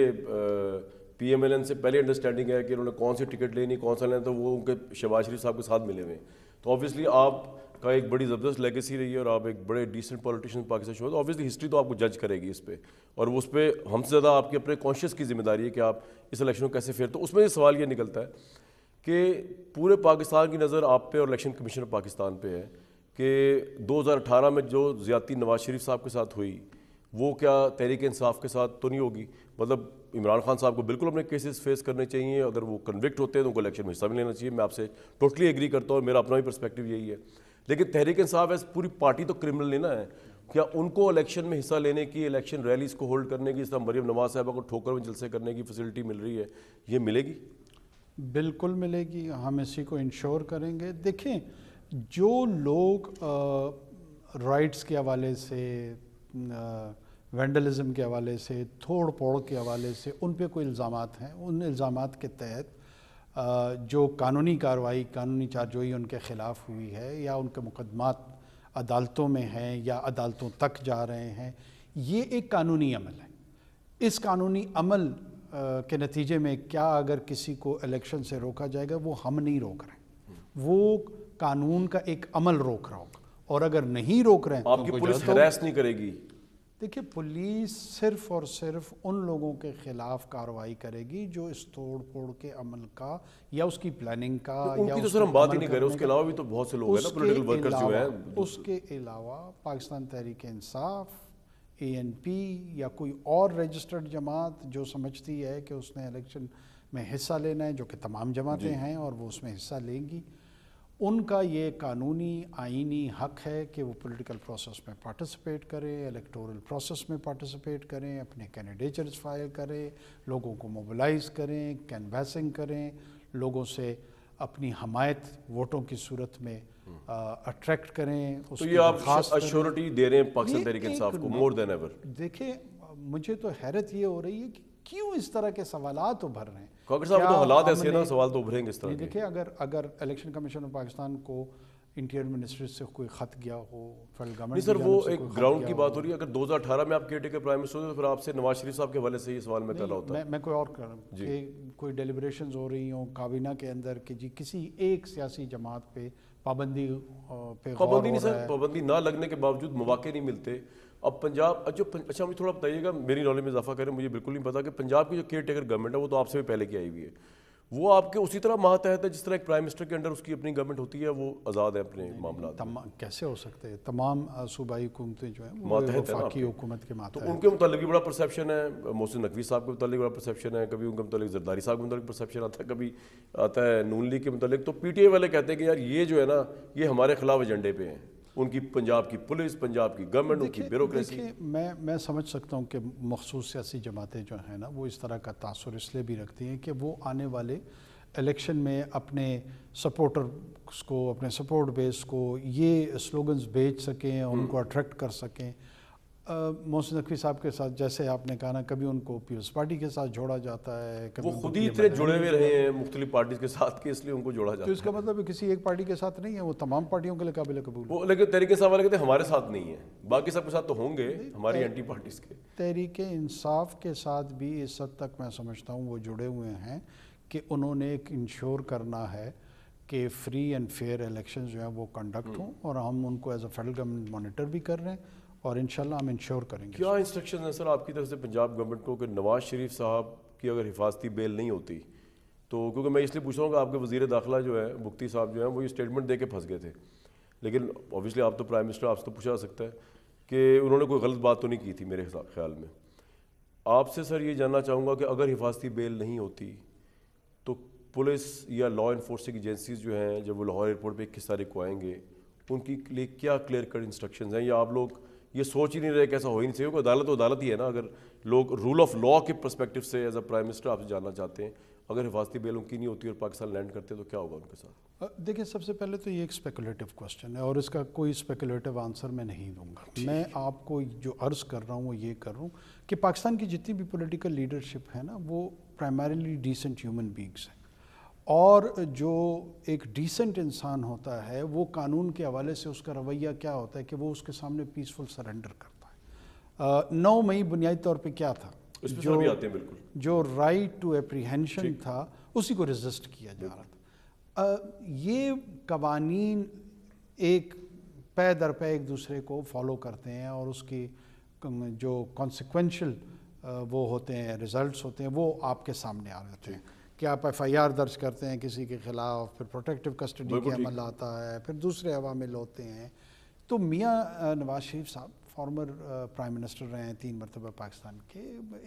पी एम एल एन से पहले अंडरस्टैंडिंग है कि उन्होंने कौन सी टिकट लेनी कौन सा लेना तो वो उनके शबाज शरीफ साहब के साथ मिले हुए तो ऑब्वियसली आप का एक बड़ी ज़बरदस्त लेगेसी रही है और आप एक बड़े decent politician Pakistan show obviously history तो आपको जज करेगी इस पर और उस पर हमसे ज़्यादा आपके अपने कॉन्शियस की जिम्मेदारी है कि आप इस इलेक्शन को कैसे फेर तो उसमें सवाल ये निकलता है कि पूरे पाकिस्तान की नज़र आप पे और इलेक्शन कमीशन ऑफ पाकिस्तान पे है कि 2018 में जो ज़्यादती नवाज शरीफ साहब के साथ हुई वो क्या तहरीक इंसाफ के साथ तो नहीं होगी मतलब इमरान खान साहब को बिल्कुल अपने केसेस फेस करने चाहिए अगर वो कन्विक्ट होते हैं तो उनको इलेक्शन में हिस्सा भी लेना चाहिए मैं आपसे टोटली एग्री करता हूँ मेरा अपना भी परस्पेक्टिव यही है लेकिन तहरीक इंसाफ एज पूरी पार्टी तो क्रिमिनल लेना है क्या उनको इलेक्शन में हिस्सा लेने की इलेक्शन रैलीज को होल्ड करने की इस तरह मरीम नवाज साहबा को ठोकर में जलसे करने की फैसिलिटी मिल रही है ये मिलेगी बिल्कुल मिलेगी हम इसी को इंश्योर करेंगे देखें जो लोग राइट्स के हवाले से आ, वेंडलिज़म के हवाले से थोड़ पोड़ के हवाले से उन पर कोई इल्ज़ाम हैं उन इल्ज़ाम के तहत जो कानूनी कार्रवाई कानूनी चारजोई उनके ख़िलाफ़ हुई है या उनके मुकदमात अदालतों में हैं या अदालतों तक जा रहे हैं ये एक कानूनी अमल है इस कानूनी अमल के नतीजे में क्या अगर किसी को इलेक्शन से रोका जाएगा वो हम नहीं रोक रहे वो कानून का एक अमल रोक रहा होगा और अगर नहीं रोक रहे हैं आपकी तो पुलिस तो, नहीं करेगी देखिए पुलिस सिर्फ और सिर्फ उन लोगों के खिलाफ कार्रवाई करेगी जो इस तोड़ फोड़ के अमल का या उसकी प्लानिंग का तो या तो सर हम बात ही नहीं कर रहे उसके अलावा भी तो बहुत से लोग हैं ना पॉलिटिकल वर्कर्स जो है उसके अलावा Pakistan Tehreek Insaf A N P या कोई और रजिस्टर्ड जमात जो समझती है कि उसने इलेक्शन में हिस्सा लेना है जो कि तमाम जमातें हैं और वो उसमें हिस्सा लेंगी उनका ये कानूनी आइनी हक है कि वो पॉलिटिकल प्रोसेस में पार्टिसिपेट करें इलेक्टोरल प्रोसेस में पार्टिसिपेट करें अपने कैंडिडेचर्स फाइल करें लोगों को मोबलाइज करें कैनवासिंग करें लोगों से अपनी हमायत वोटों की सूरत में अट्रैक्ट हम्म। करें तो ये आप खास अश्योरिटी दे रहे हैं पाकिस्तान तहरीक इंसाफ को मोर देन एवर देखिए मुझे तो हैरत ये हो रही है कि क्यों इस तरह के सवाल उभर रहे हैं कांग्रेस साहब तो हालात ऐसे ना सवाल तो उभरेंगे इस तरह देखिए अगर अगर इलेक्शन कमीशन ऑफ पाकिस्तान को इंटीरियर मिनिस्ट्री से कोई खत गया हो फेडरल गवर्नमेंट सर वो एक ग्राउंड की बात हो रही है अगर 2018 में आप के टेकर प्राइम मिनिस्टर हो तो फिर आपसे नवाज शरीफ साहब के हवाले से ये सवाल मैं कर रहा होता मैं, मैं कोई और कर रहा हूँ कि कोई डेलीब्रेशन हो रही हो काबीना के अंदर कि जी किसी एक सियासी जमात पे पाबंदी पे पाबंदी नहीं सर पाबंदी ना लगने के बावजूद मौके नहीं मिलते अब पंजाब अच्छा अच्छा मुझे थोड़ा बताइएगा मेरी नॉलेज में इजाफा करें मुझे बिल्कुल नहीं पता कि पंजाब की जो केयर टेकर गवर्नमेंट है वो तो आपसे भी पहले की आई हुई है वो आपके उसी तरह मातहत है जिस तरह एक प्राइम मिनिस्टर के अंडर उसकी अपनी गवर्नमेंट होती है वो आज़ाद है अपने मामला कैसे हो सकते हैं तमाम सूबाई हुकूमतें जो है हुकूमत के मातहत तो उनके मुतल भी बड़ा परसेप्शन है मोहसिन नकवी साहब के मुतल बड़ा परसेप्शन है कभी उनके मुतल जरदारी साहब के मुतल परसेप्शन आता है कभी आता है नून लीग के मुतल तो पी टी आई वाले कहते हैं कि यार ये जो है ना ये हमारे खिलाफ एजेंडे पे हैं उनकी पंजाब की पुलिस पंजाब की गवर्नमेंट उनकी ब्यूरोसी मैं मैं समझ सकता हूँ कि मखसूस सियासी जमातें जो हैं ना वो इस तरह का तासर इसलिए भी रखती हैं कि वो आने वाले इलेक्शन में अपने सपोर्टर्स को अपने सपोर्ट बेस को ये स्लोगन्स भेज सकें हम्म। उनको अट्रैक्ट कर सकें मोहसिन नकवी साहब के साथ जैसे आपने कहा ना कभी उनको पीपल्स पार्टी के साथ जोड़ा जाता है कभी वो खुद ही इतने जुड़े हुए रहे हैं मुख्तलिफ पार्टी के साथ के इसलिए उनको जोड़ा तो जाता तो इसका मतलब किसी एक पार्टी के साथ नहीं है वो तमाम पार्टियों के लिए काबिल कबूल वो लेकिन तरीके साहब वाले कहते हमारे साथ नहीं है बाकी सबके साथ तो होंगे हमारी एंटी पार्टीज के तहरीक इंसाफ के साथ भी इस हद तक मैं समझता हूँ वो जुड़े हुए हैं कि उन्होंने एक इंश्योर करना है कि फ्री एंड फेयर इलेक्शन जो है वो कंडक्ट हम्म। हों और हम उनको as a federal government monitor भी कर रहे हैं और इन हम इंश्योर करेंगे क्या इंस्ट्रक्शन है सर आपकी तरफ से पंजाब गवर्नमेंट को कि नवाज शरीफ साहब की अगर हिफाजती बेल नहीं होती तो क्योंकि मैं इसलिए पूछ रहा हूँ कि आपके वजीर दाखिला जो है मुफ्ती साहब जो है वो ये स्टेटमेंट दे के फंस गए थे लेकिन ऑब्वियसली आप तो प्राइम मिनिस्टर आपसे तो पूछा सकता है कि उन्होंने कोई गलत बात तो नहीं की थी मेरे ख्याल में आपसे सर ये जानना चाहूँगा कि अगर हिफाजती बेल नहीं होती तो पुलिस या लॉ इन्फोर्सिंग एजेंसीज जो हैं जब वो लाहौर एयरपोर्ट पर किस तारीख को आएंगे उनके लिए क्या क्लियर कट इंस्ट्रक्शन हैं या आप लोग ये सोच ही नहीं रहे कैसा हो ही नहीं चाहिए क्योंकि अदालत तो अदालत ही है ना अगर लोग रूल ऑफ लॉ के परस्पेक्टिव से एज अ प्राइम मिनिस्टर आपसे जानना चाहते हैं अगर हिफाजती बेल उनकी नहीं होती और पाकिस्तान लैंड करते तो क्या होगा उनके साथ देखिए सबसे पहले तो ये एक स्पेकुलेटिव क्वेश्चन है और इसका कोई स्पेकुलेटिव आंसर मैं नहीं दूंगा मैं आपको जो अर्ज़ कर रहा हूँ वो ये कर रहा हूँ कि पाकिस्तान की जितनी भी पॉलिटिकल लीडरशिप है ना वो प्राइमरीली डिसेंट ह्यूमन बींग्स हैं और जो एक डिसेंट इंसान होता है वो कानून के हवाले से उसका रवैया क्या होता है कि वो उसके सामने पीसफुल सरेंडर करता है नौ मई बुनियादी तौर पर क्या था जो आते हैं बिल्कुल जो राइट टू एप्रीहेंशन था उसी को रजिस्ट किया जा रहा था आ, ये कवानी एक पै दर पै एक दूसरे को फॉलो करते हैं और उसकी जो कॉन्सिक्वेंशल वो होते हैं रिजल्ट्स होते हैं वो आपके सामने आ रहे हैं कि आप एफ आई आर दर्ज करते हैं किसी के ख़िलाफ़ फिर प्रोटेक्टिव कस्टडी के अमल आता है फिर दूसरे अवामिल होते हैं तो मियाँ नवाज शरीफ साहब फॉर्मर प्राइम मिनिस्टर रहे हैं तीन मरतबा पाकिस्तान के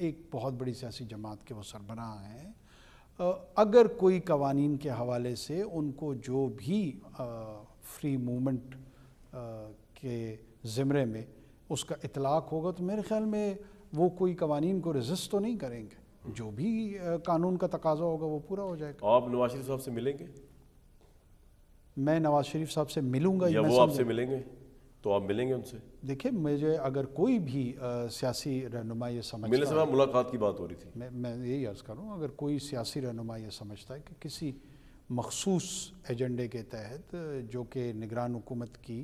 एक बहुत बड़ी सियासी जमात के वो सरबराह हैं अगर कोई कवानीन के हवाले से उनको जो भी फ्री मूवमेंट के ज़िमरे में उसका इतलाक़ होगा तो मेरे ख्याल में वो कोई कवानीन को रजिस्ट तो नहीं करेंगे जो भी कानून का तकाजा होगा वो पूरा हो जाएगा आप नवाज शरीफ साहब से मिलेंगे मैं नवाज शरीफ साहब से मिलूंगा या वो आपसे मिलेंगे तो आप मिलेंगे उनसे देखिए मुझे अगर कोई भी सियासी रहनुमा ये समझ मिलने से मुलाकात की बात हो रही थी मैं मैं यही अर्ज़ कर रहा हूँ अगर कोई सियासी रहनुमा ये समझता है कि किसी मखसूस एजेंडे के तहत जो कि निगरान हुकूमत की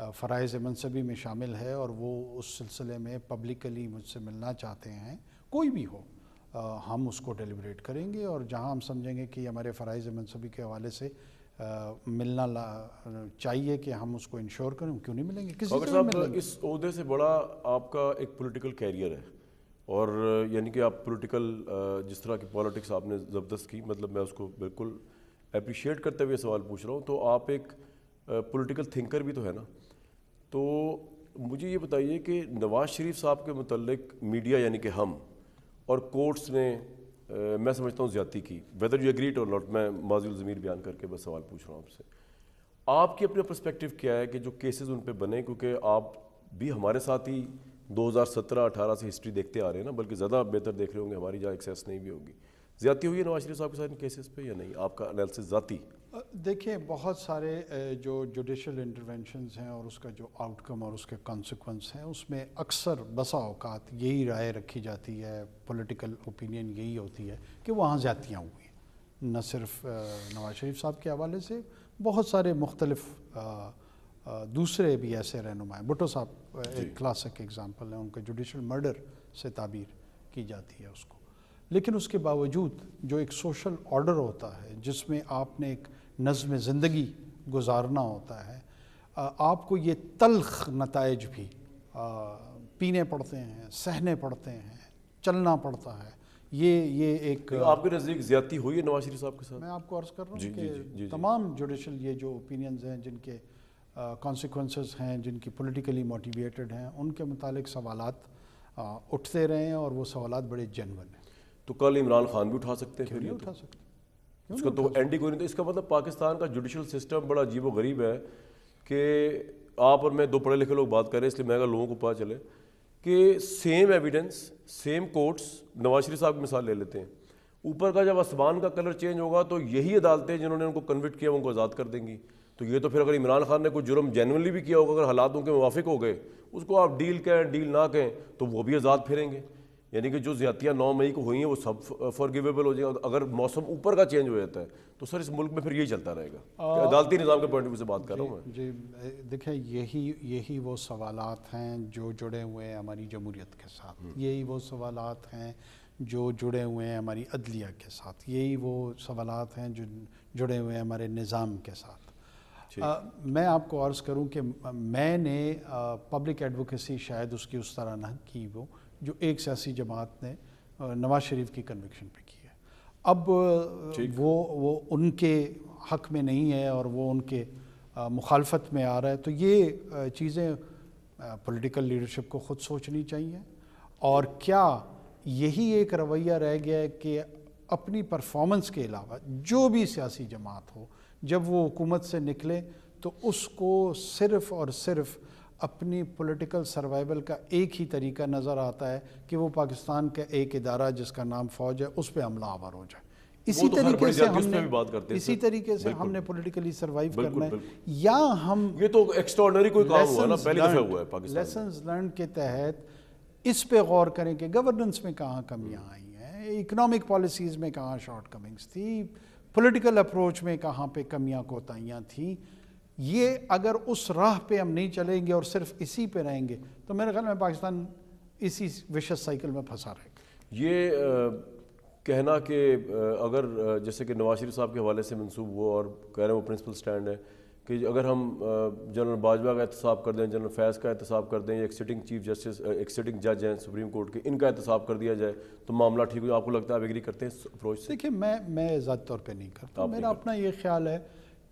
फ़राइज मनसबी में शामिल है और वो उस सिलसिले में पब्लिकली मुझसे मिलना चाहते हैं कोई भी हो हम उसको डेलिब्रेट करेंगे और जहाँ हम समझेंगे कि हमारे फ़रज़ मनसूबी के हवाले से आ, मिलना ला, चाहिए कि हम उसको इंश्योर करें क्यों नहीं मिलेंगे किसी तो मिलेंगे? इस अहदे से बड़ा आपका एक पॉलिटिकल कैरियर है और यानी कि आप पॉलिटिकल जिस तरह की पॉलिटिक्स आपने ज़बरदस्त की मतलब मैं उसको बिल्कुल अप्रिशिएट करते हुए सवाल पूछ रहा हूँ तो आप एक पॉलिटिकल थिंकर भी तो है ना तो मुझे ये बताइए कि नवाज़ शरीफ साहब के मतलब मीडिया यानी कि हम और कोर्ट्स ने आ, मैं समझता हूँ ज़्यादा की वेदर यू एग्रीड और नॉट मैं माजी ज़मीर बयान करके बस सवाल पूछ रहा हूँ आपसे आपकी अपने परस्पेक्टिव क्या है कि जो केसेस उन पर बने क्योंकि आप भी हमारे साथ ही 2017-18 से हिस्ट्री देखते आ रहे हैं ना बल्कि ज़्यादा बेहतर देख रहे होंगे हमारी जहाँ एक्सेस नहीं भी होगी ज़्यादा हुई है नवाज शरीफ साहब के साथ इन केसेस पे या नहीं आपका एनालिसिस ज़ाती देखिए बहुत सारे जो जुडिशल इंटरवेंशंस हैं और उसका जो आउटकम और उसके कॉन्सिक्वेंस हैं उसमें अक्सर बसा अवकात यही राय रखी जाती है पॉलिटिकल ओपिनियन यही होती है कि वहाँ ज़्यादतियाँ हुई हैं न सिर्फ नवाज शरीफ साहब के हवाले से बहुत सारे मुख्तलफ दूसरे भी ऐसे रहनुमाएँ भुटो साहब एक क्लासिक एग्ज़ाम्पल हैं उनके जुडिशल मर्डर से ताबीर की जाती है उसको लेकिन उसके बावजूद जो एक सोशल ऑर्डर होता है जिसमें आपने एक नज़म ज़िंदगी गुजारना होता है आपको ये तलख नतज भी पीने पड़ते हैं सहने पड़ते हैं चलना पड़ता है ये ये एक आपके नज़दीक ज्यादती हुई है नवाज शरीफ साहब के साथ मैं आपको अर्ज़ कर रहा हूँ कि जी, जी, तमाम जुडिशल ये जो ओपिनियंस हैं जिनके कॉन्सिक्वेंस हैं जिनकी पॉलिटिकली मोटिवेटेड हैं उनके मुतालिक सवाल उठते रहे हैं और वो सवाल बड़े जनवन हैं तो कल इमरान खान भी उठा सकते हैं उठा तो? सकते हैं उसका तो एंटी कोई नहीं तो इसका मतलब पाकिस्तान का जुडिशल सिस्टम बड़ा अजीब व गरीब है कि आप और मैं दो पढ़े लिखे लोग बात करें इसलिए मैं लोगों को पता चले कि same evidence same courts Nawaz Sharif साहब की मिसाल ले लेते हैं ऊपर का जब आसमान का कलर चेंज होगा तो यही अदालतें जिन्होंने उनको कन्विट किया उनको आज़ाद कर देंगी तो ये तो फिर अगर इमरान खान ने कोई जुर्म जेनवनली भी किया होगा अगर हालातों के मुवाफिक हो गए उसको आप डील कहें डील ना कहें तो वो भी आज़ाद फिरेंगे यानी कि जो ज्यादतियाँ नौ मई को हुई हैं वो सब फॉरगिवेबल हो जाएगा अगर मौसम ऊपर का चेंज हो जाता है तो सर इस मुल्क में फिर यही चलता रहेगा अदालती निज़ाम के पॉइंट ऑफ व्यू से बात कर रहा हूँ मैं जी देखिए यही यही वो सवाल हैं जो जुड़े हुए हैं हमारी जमहूरियत के साथ हम्म। यही वो सवाल हैं जो जुड़े हुए हैं हमारी अदलिया के साथ यही वो सवाल हैं जो जुड़े हुए हैं हमारे निज़ाम के साथ आ, मैं आपको अर्ज़ करूं कि मैंने पब्लिक एडवोकेसी शायद उसकी उस तरह ना की वो जो एक सियासी जमात ने नवाज शरीफ की कन्विक्शन पर की है अब वो वो उनके हक में नहीं है और वो उनके मुखालफत में आ रहा है तो ये चीज़ें पॉलिटिकल लीडरशिप को ख़ुद सोचनी चाहिए और क्या यही एक रवैया रह गया है कि अपनी परफॉर्मेंस के अलावा जो भी सियासी जमात हो जब वो हुकूमत से निकले तो उसको सिर्फ़ और सिर्फ़ अपनी पॉलिटिकल सर्वाइवल का एक ही तरीका नज़र आता है कि वो पाकिस्तान का एक इदारा जिसका नाम फ़ौज है उस पर हमला आवर हो जाए इसी तो तरीके से हमने भी बात करते हैं इसी तरीके से हमने पॉलिटिकली सर्वाइव करना है या हम ये तो एक्स्ट्रॉर्डनरी कोई काम हुआ ना पहली दफा हुआ है पाकिस्तान लेसंस लर्न के तहत इस पे गौर करें कि गवर्नेंस में कहाँ कमियाँ आई हैं इकोनॉमिक पॉलिसीज़ में कहाँ शॉर्ट कमिंग्स थी पॉलिटिकल अप्रोच में कहाँ पे कमियाँ कोताहियाँ थी ये अगर उस राह पे हम नहीं चलेंगे और सिर्फ इसी पे रहेंगे तो मेरे ख्याल में पाकिस्तान इसी विशेष साइकिल में फंसा रहेगा ये आ, कहना कि अगर जैसे कि नवाज शरीफ साहब के हवाले से मनसूब हुआ और कह रहे हैं वो प्रिंसिपल स्टैंड है कि अगर हम जनरल बाजवा का एहतसाब कर दें जनरल फैज़ का एहतसाब कर दें एक सिटिंग चीफ जस्टिस एक सिटिंग जज हैं सुप्रीम कोर्ट के इनका एहतसाब कर दिया जाए तो मामला ठीक हो आपको लगता है आप एग्री करते हैं अप्रोच देखिए मैं मैं ज़्यादा तौर पर नहीं करता मेरा अपना ये ख्याल है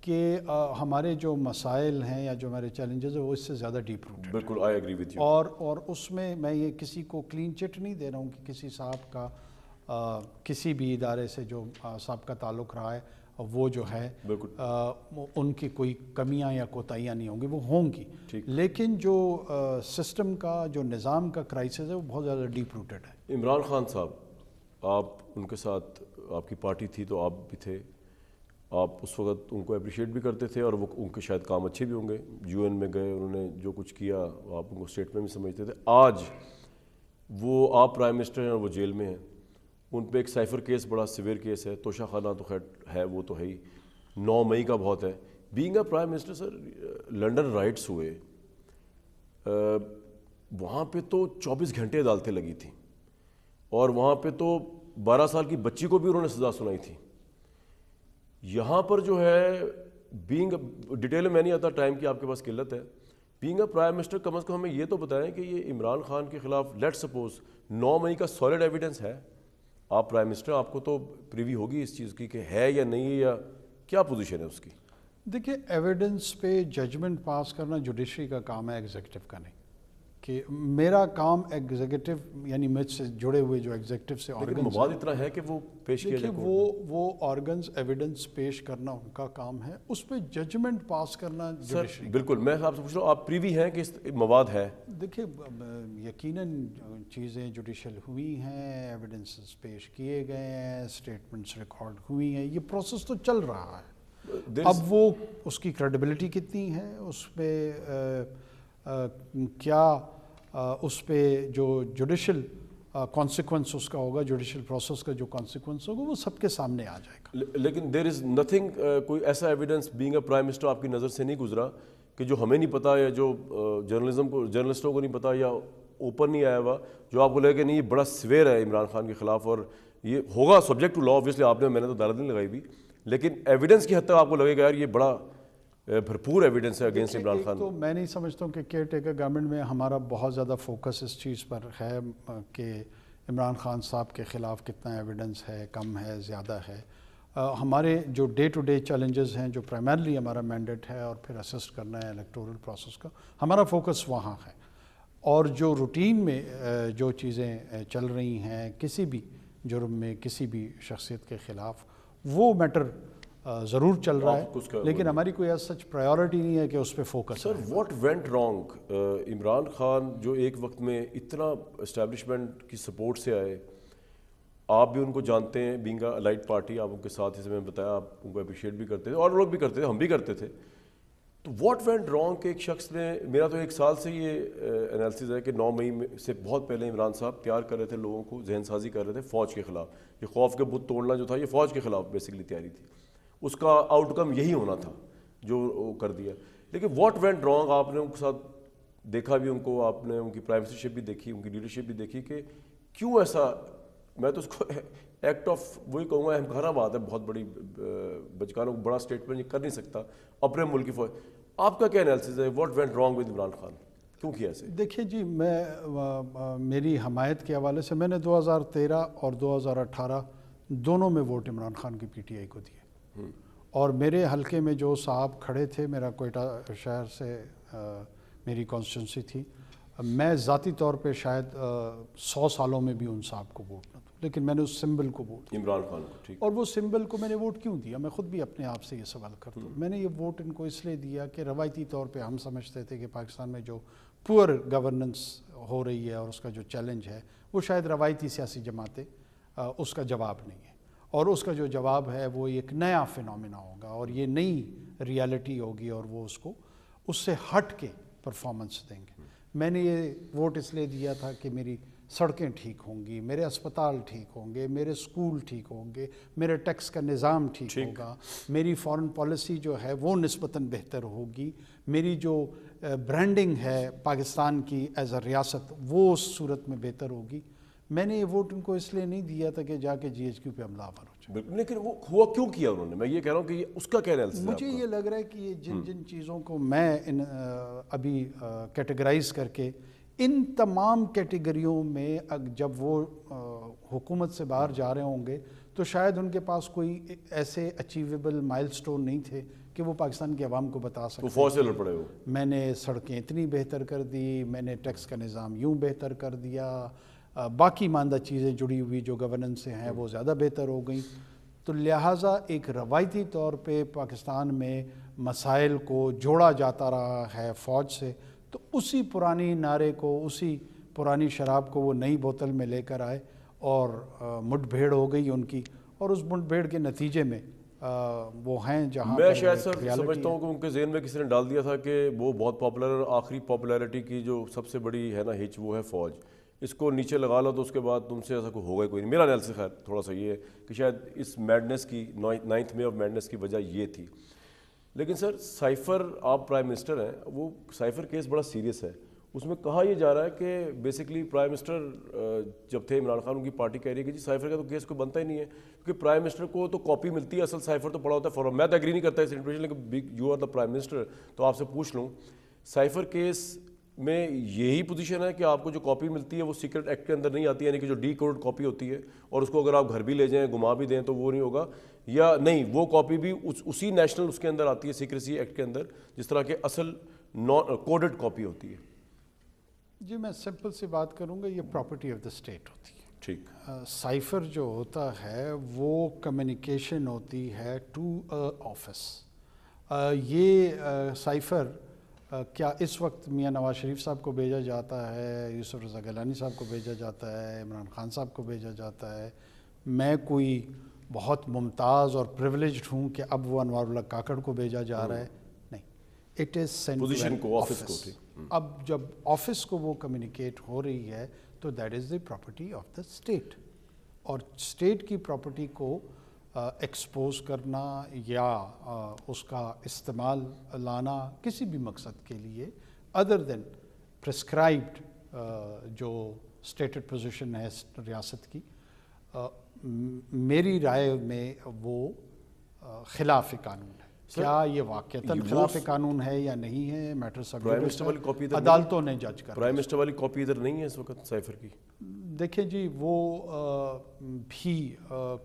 कि हमारे जो मसाइल हैं या जो हमारे चैलेंजेस हैं वो इससे ज़्यादा डीप रूट बिल्कुल आई एग्री विद यू और और उसमें मैं ये किसी को क्लीन चिट नहीं दे रहा हूँ कि किसी साहब का आ, किसी भी इदारे से जो साहब का ताल्लुक रहा है वो जो है आ, उनकी कोई कमियाँ या कोताहियाँ नहीं होंगी वो होंगी लेकिन जो आ, सिस्टम का जो निज़ाम का क्राइसिस है वो बहुत ज़्यादा डीप रूटेड है इमरान खान साहब आप उनके साथ आपकी पार्टी थी तो आप भी थे आप उस वक्त उनको अप्रिशिएट भी करते थे और वो उनके शायद काम अच्छे भी होंगे यूएन में गए उन्होंने जो कुछ किया आप उनको स्टेट में भी समझते थे आज वो आप प्राइम मिनिस्टर हैं और वो जेल में हैं उन पर एक साइफर केस बड़ा सिवियर केस है तोशा खाना तो खैर है वो तो है ही नौ मई का बहुत है being a prime minister sir London राइट्स हुए वहाँ पे तो 24 घंटे अदालतें लगी थी और वहाँ पे तो 12 साल की बच्ची को भी उन्होंने सज़ा सुनाई थी यहाँ पर जो है बींग डिटेल में नहीं आता टाइम की आपके पास किल्लत है बींग अ प्राइम मिनिस्टर कम अज़ कम हमें ये तो बताएं कि ये इमरान खान के खिलाफ लेट सपोज नौ मई का सॉलिड एविडेंस है आप प्राइम मिनिस्टर आपको तो प्रीवी होगी इस चीज़ की कि है या नहीं है या क्या पोजीशन है उसकी देखिए एविडेंस पे जजमेंट पास करना जुडिशरी का काम है एग्जीक्यूटिव का नहीं कि मेरा काम एग्जीक्यूटिव यानी मुझ से जुड़े हुए जो एग्जीक्यूटिव से ऑर्गन मवाद इतना है कि वो पेश किया जाए वो वो ऑर्गन एविडेंस पेश करना उनका काम है उस पर जजमेंट पास करना सर बिल्कुल मैं आपसे पूछ रहा हूँ आप प्रीवी हैं कि मवाद है देखिए यकीनन चीज़ें जुडिशल हुई हैं एविडेंस पेश किए गए हैं स्टेटमेंट्स रिकॉर्ड हुई हैं ये प्रोसेस तो चल रहा है अब वो उसकी क्रेडिबिलिटी कितनी है उस पर क्या उस पर जो जुडिशल कॉन्सिक्वेंस उसका होगा जुडिशल प्रोसेस का जो कॉन्सिक्वेंस होगा वो सबके सामने आ जाएगा ले, लेकिन देर इज़ नथिंग कोई ऐसा evidence being a prime minister आपकी नज़र से नहीं गुजरा कि जो हमें नहीं पता या जो जर्नलिज्म को जर्नलिस्टों को नहीं पता या ओपन नहीं आया हुआ जो आपको बोले कि नहीं ये बड़ा सवेर है इमरान खान के खिलाफ और ये होगा सब्जेक्ट टू लॉ ऑब्वियसली आपने मैंने तो दर्द नहीं लगाई भी लेकिन एविडेंस की हद तक आपको लगेगा यार ये बड़ा भरपूर एविडेंस है अगेंस्ट इमरान खान तो मैं नहीं समझता हूँ कि केयर टेकर गवर्नमेंट में हमारा बहुत ज़्यादा फोकस इस चीज़ पर है कि इमरान खान साहब के ख़िलाफ़ कितना एविडेंस है कम है ज़्यादा है आ, हमारे जो डे टू डे चैलेंजेस हैं जो प्राइमरली हमारा मैंडेट है और फिर असिस्ट करना है इलेक्टोरल प्रोसेस का हमारा फोकस वहाँ है और जो रूटीन में जो चीज़ें चल रही हैं किसी भी जुर्म में किसी भी शख्सियत के ख़िलाफ़ वो मैटर ज़रूर चल रहा है लेकिन हमारी कोई ऐसा सच प्रायोरिटी नहीं है कि उस पर focus sir what went wrong Imran Khan जो एक वक्त में इतना इस्टेब्लिशमेंट की सपोर्ट से आए आप भी उनको जानते हैं बींग अलाइट पार्टी आप उनके साथ जैसे मैंने बताया आप उनको अप्रिशिएट भी करते थे और लोग भी करते थे हम भी करते थे तो व्हाट वेंट रॉन्ग के एक शख्स ने मेरा तो एक साल से ये एनालिसिस है कि नौ मई में से बहुत पहले इमरान साहब तैयार कर रहे थे लोगों को जहन साजी कर रहे थे फ़ौज के ख़िलाफ़ ये खौफ के बुत तोड़ना जो था ये फ़ौज के ख़िलाफ़ बेसिकली तैयारी थी उसका आउटकम यही होना था जो कर दिया लेकिन वॉट वेंट रॉन्ग आपने उनके साथ देखा भी उनको आपने उनकी प्राइवेसीशिप भी देखी उनकी लीडरशिप भी देखी कि क्यों ऐसा मैं तो उसको एक्ट (laughs) ऑफ वही कहूँगा अहमखाना बात है बहुत बड़ी बचकानों को बड़ा स्टेटमेंट कर नहीं सकता अपने मुल्क की फौज आपका क्या एनालिसिस है what went wrong with Imran Khan क्यों किया ऐसे देखिए जी मैं आ, आ, मेरी हमायत के हवाले से मैंने 2013 और 2018 दोनों में वोट इमरान खान की पीटीआई को दिए और मेरे हलके में जो साहब खड़े थे मेरा कोयटा शहर से आ, मेरी कॉन्स्टिटेंसी थी मैं ज़ाती तौर पे शायद सौ सालों में भी उन साहब को वोट ना दूँ लेकिन मैंने उस सिंबल को वोट इमरान खान को ठीक और वो सिंबल को मैंने वोट क्यों दिया मैं खुद भी अपने आप से ये सवाल करता हूँ हम्म। मैंने ये वोट इनको इसलिए दिया कि रवायती तौर पर हम समझते थे कि पाकिस्तान में जो पुअर गवर्नेंस हो रही है और उसका जो चैलेंज है वो शायद रवायती सियासी जमातें उसका जवाब नहीं है और उसका जो जवाब है वो एक नया फिनोमिना होगा और ये नई रियलिटी होगी और वो उसको उससे हट के परफॉर्मेंस देंगे मैंने ये वोट इसलिए दिया था कि मेरी सड़कें ठीक होंगी मेरे अस्पताल ठीक होंगे मेरे स्कूल ठीक होंगे मेरे टैक्स का निज़ाम ठीक, ठीक होगा मेरी फॉरेन पॉलिसी जो है वो नस्बता बेहतर होगी मेरी जो ब्रांडिंग है पाकिस्तान की एज अ रियासत वो उस सूरत में बेहतर होगी मैंने ये वोट उनको इसलिए नहीं दिया था कि जाके जी एच क्यू पे हमला आवर हो जाए लेकिन वो हुआ क्यों किया उन्होंने मैं ये कह रहा हूँ कि ये उसका क्या एनालिसिस मुझे ये लग रहा है कि ये जिन हम्म। जिन चीज़ों को मैं इन अभी कैटेगराइज करके इन तमाम कैटेगरियों में जब वो हुकूमत से बाहर जा रहे होंगे तो शायद उनके पास कोई ऐसे अचीवेबल माइलस्टोन नहीं थे कि वो पाकिस्तान की आवाम को बता सकते तो फौज से लड़ पड़े हो मैंने सड़कें इतनी बेहतर कर दी मैंने टैक्स का निज़ाम यूँ बेहतर कर दिया बाकी मानदा चीज़ें जुड़ी हुई जो गवर्नेंस से हैं वो ज़्यादा बेहतर हो गई तो लिहाजा एक रवायती तौर पर पाकिस्तान में मसाइल को जोड़ा जाता रहा है फ़ौज से तो उसी पुरानी नारे को उसी पुरानी शराब को वो नई बोतल में लेकर आए और मुठभेड़ हो गई उनकी और उस मुठभेड़ के नतीजे में आ, वो हैं जहाँ मैं शायद सर समझता हूँ कि उनके जेन में किसी ने डाल दिया था कि वो बहुत पॉपुलर आखिरी पॉपुलैरिटी की जो सबसे बड़ी है ना हिच वो है फ़ौज इसको नीचे लगा लो तो उसके बाद तुमसे ऐसा कोई होगा ही कोई नहीं मेरा से खैर थोड़ा सा ये है कि शायद इस मैडनेस की नाइन्थ में ऑफ मैडनेस की वजह ये थी लेकिन सर साइफर आप प्राइम मिनिस्टर हैं वो साइफर केस बड़ा सीरियस है उसमें कहा यह जा रहा है कि बेसिकली प्राइम मिनिस्टर जब थे इमरान खान उनकी पार्टी कह रही है कि जी साइफर का तो केस कोई बनता ही नहीं है क्योंकि प्राइम मिनिस्टर को तो कॉपी मिलती है असल साइफर तो पड़ा होता है फॉरम मैं तो एग्री नहीं करता इस इंटरव्यू लेकिन you are the prime minister तो आपसे पूछ लूँ साइफर केस में यही पोजीशन है कि आपको जो कॉपी मिलती है वो सीक्रेट एक्ट के अंदर नहीं आती यानी कि जो डी कोड कॉपी होती है और उसको अगर आप घर भी ले जाएं घुमा भी दें तो वो नहीं होगा या नहीं वो कॉपी भी उस उसी नेशनल उसके अंदर आती है सीक्रेसी एक्ट के अंदर जिस तरह के असल नॉन कोडेड कॉपी होती है जी मैं सिंपल सी बात करूँगा ये प्रॉपर्टी ऑफ द स्टेट होती है ठीक साइफर uh, जो होता है वो कम्युनिकेशन होती है टू ऑफिस uh, ये साइफर uh, क्या इस वक्त मियाँ नवाज शरीफ साहब को भेजा जाता है यूसुफ रजा गलानी साहब को भेजा जाता है इमरान खान साहब को भेजा जाता है मैं कोई बहुत मुमताज़ और प्रिवलेज हूँ कि अब वो अनवर काकड़ को भेजा जा रहा है हम्म। नहीं इट इज़ पोजीशन को ऑफिस को हम्म। अब जब ऑफिस को वो कम्युनिकेट हो रही है तो that is the property of the state और स्टेट की प्रॉपर्टी को एक्सपोज करना या उसका इस्तेमाल लाना किसी भी मकसद के लिए अदर देन प्रिस्क्राइब्ड जो स्टेटेड पोजीशन है रियासत की मेरी राय में वो खिलाफ कानून है Sir, क्या ये वाक़ता खिलाफ कानून है या नहीं है मैटर प्राइम मिनिस्टर वाली कॉपी अदालतों ने जज कर प्राइम मिनिस्टर वाली कॉपी इधर नहीं है इस वक्त साइफर की देखिए जी वो आ, भी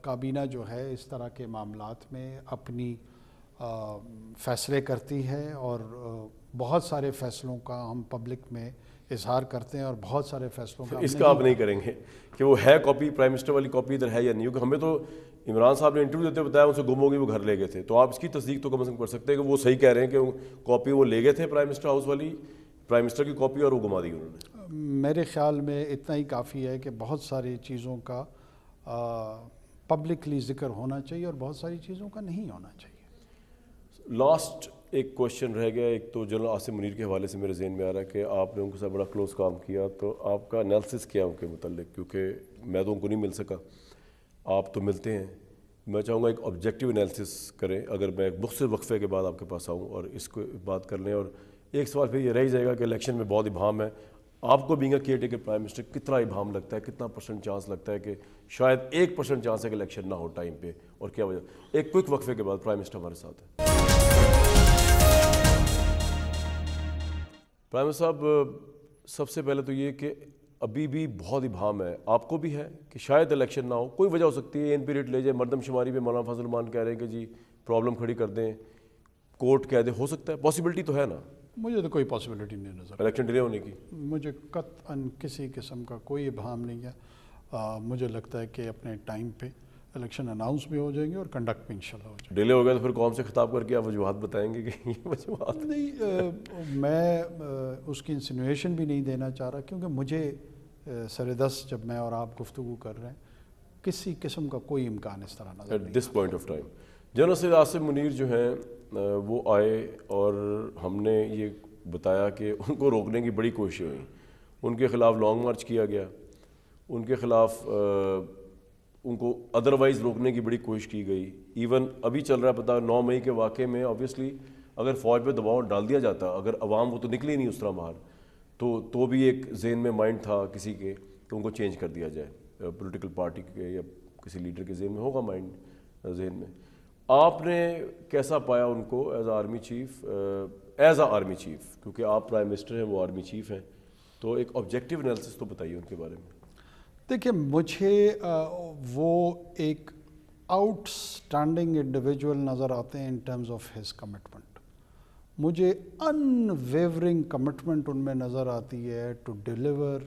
काबीना जो है इस तरह के मामला में अपनी आ, फैसले करती है और आ, बहुत सारे फैसलों का हम पब्लिक में इजहार करते हैं और बहुत सारे फैसलों का इसका आप नहीं करेंगे कि वो है कॉपी प्राइम मिनिस्टर वाली कॉपी इधर है या नहीं क्योंकि हमें तो इमरान साहब ने इंटरव्यू देते बताया उनसे गुम होगी वो घर ले गए थे तो आप इसकी तस्दीक तो कम से कम कर सकते हैं कि वो सही कह रहे हैं कि कॉपी वो ले गए थे प्राइम मिनिस्टर हाउस वाली प्राइम मिनिस्टर की कॉपी और वो घुमा दी उन्होंने मेरे ख्याल में इतना ही काफ़ी है कि बहुत सारी चीज़ों का पब्लिकली जिक्र होना चाहिए और बहुत सारी चीज़ों का नहीं होना चाहिए लास्ट एक क्वेश्चन रह गया एक तो जनरल आसिम मुनीर के हवाले से मेरे जहन में आ रहा है कि आपने उनके साथ बड़ा क्लोज काम किया तो आपका एनालिसिस किया उनके मतलब क्योंकि मैं तो उनको नहीं मिल सका आप तो मिलते हैं मैं चाहूँगा एक ऑब्जेक्टिव एनालिसिस करें अगर मैं एक मुख्तर वक्फे के बाद आपके पास आऊँ और इसको बात कर लें और एक सवाल फिर ये रह जाएगा कि इलेक्शन में बहुत इभाम है आपको के केयर के प्राइम मिनिस्टर कितना इभाम लगता है कितना परसेंट चांस लगता है कि शायद एक परसेंट चांस है कि इलेक्शन ना हो टाइम पे और क्या वजह एक क्विक वक्फे के बाद प्राइम मिनिस्टर हमारे साथ है प्राइम मिनिस्टर साहब सबसे पहले तो ये कि अभी भी बहुत ही भाम है आपको भी है कि शायद इलेक्शन ना हो कोई वजह हो सकती है इन पीरियड ले जाए मरदमशुमारी में मौलाना फजलमान कह रहे हैं कि जी प्रॉब्लम खड़ी कर दें कोर्ट कह दे हो सकता है पॉसिबिलिटी तो है ना मुझे तो कोई पॉसिबिलिटी नहीं नज़र इलेक्शन डिले होने की मुझे कत किसी किस्म का कोई भाम नहीं है आ, मुझे लगता है कि अपने टाइम पे इलेक्शन अनाउंस भी हो जाएंगे और कंडक्ट भी इंशाल्लाह हो जाएगा डिले हो गया तो फिर कौन से खिताब करके आप वजूहत बताएंगे कि ये वजूहत नहीं आ, मैं आ, उसकी इंसिनुएशन भी नहीं देना चाह रहा क्योंकि मुझे सर दस जब मैं और आप गुफ्तु कर रहे हैं किसी किस्म का कोई इम्कान इस तरह ना at this point of time general Syed Asif Munir जो हैं वो आए और हमने ये बताया कि उनको रोकने की बड़ी कोशिशें हुई उनके ख़िलाफ़ लॉन्ग मार्च किया गया उनके ख़िलाफ़ उनको अदरवाइज़ रोकने की बड़ी कोशिश की गई इवन अभी चल रहा है पता नौ मई के वाक़े में ऑब्वियसली अगर फ़ौज पर दबाव डाल दिया जाता अगर आवाम वो तो निकली नहीं उस तरह बाहर तो तो भी एक जेन में माइंड था किसी के कि उनको चेंज कर दिया जाए पॉलिटिकल पार्टी के या किसी लीडर के जेन में होगा माइंड जेन में आपने कैसा पाया उनको as army chief as a army chief क्योंकि आप प्राइम मिनिस्टर हैं वो आर्मी चीफ हैं तो एक ऑब्जेक्टिव एनालिसिस तो बताइए उनके बारे में देखिए मुझे वो एक आउटस्टैंडिंग इंडिविजुअल नज़र आते हैं in terms of his commitment मुझे अनवेवरिंग कमिटमेंट उनमें नज़र आती है to deliver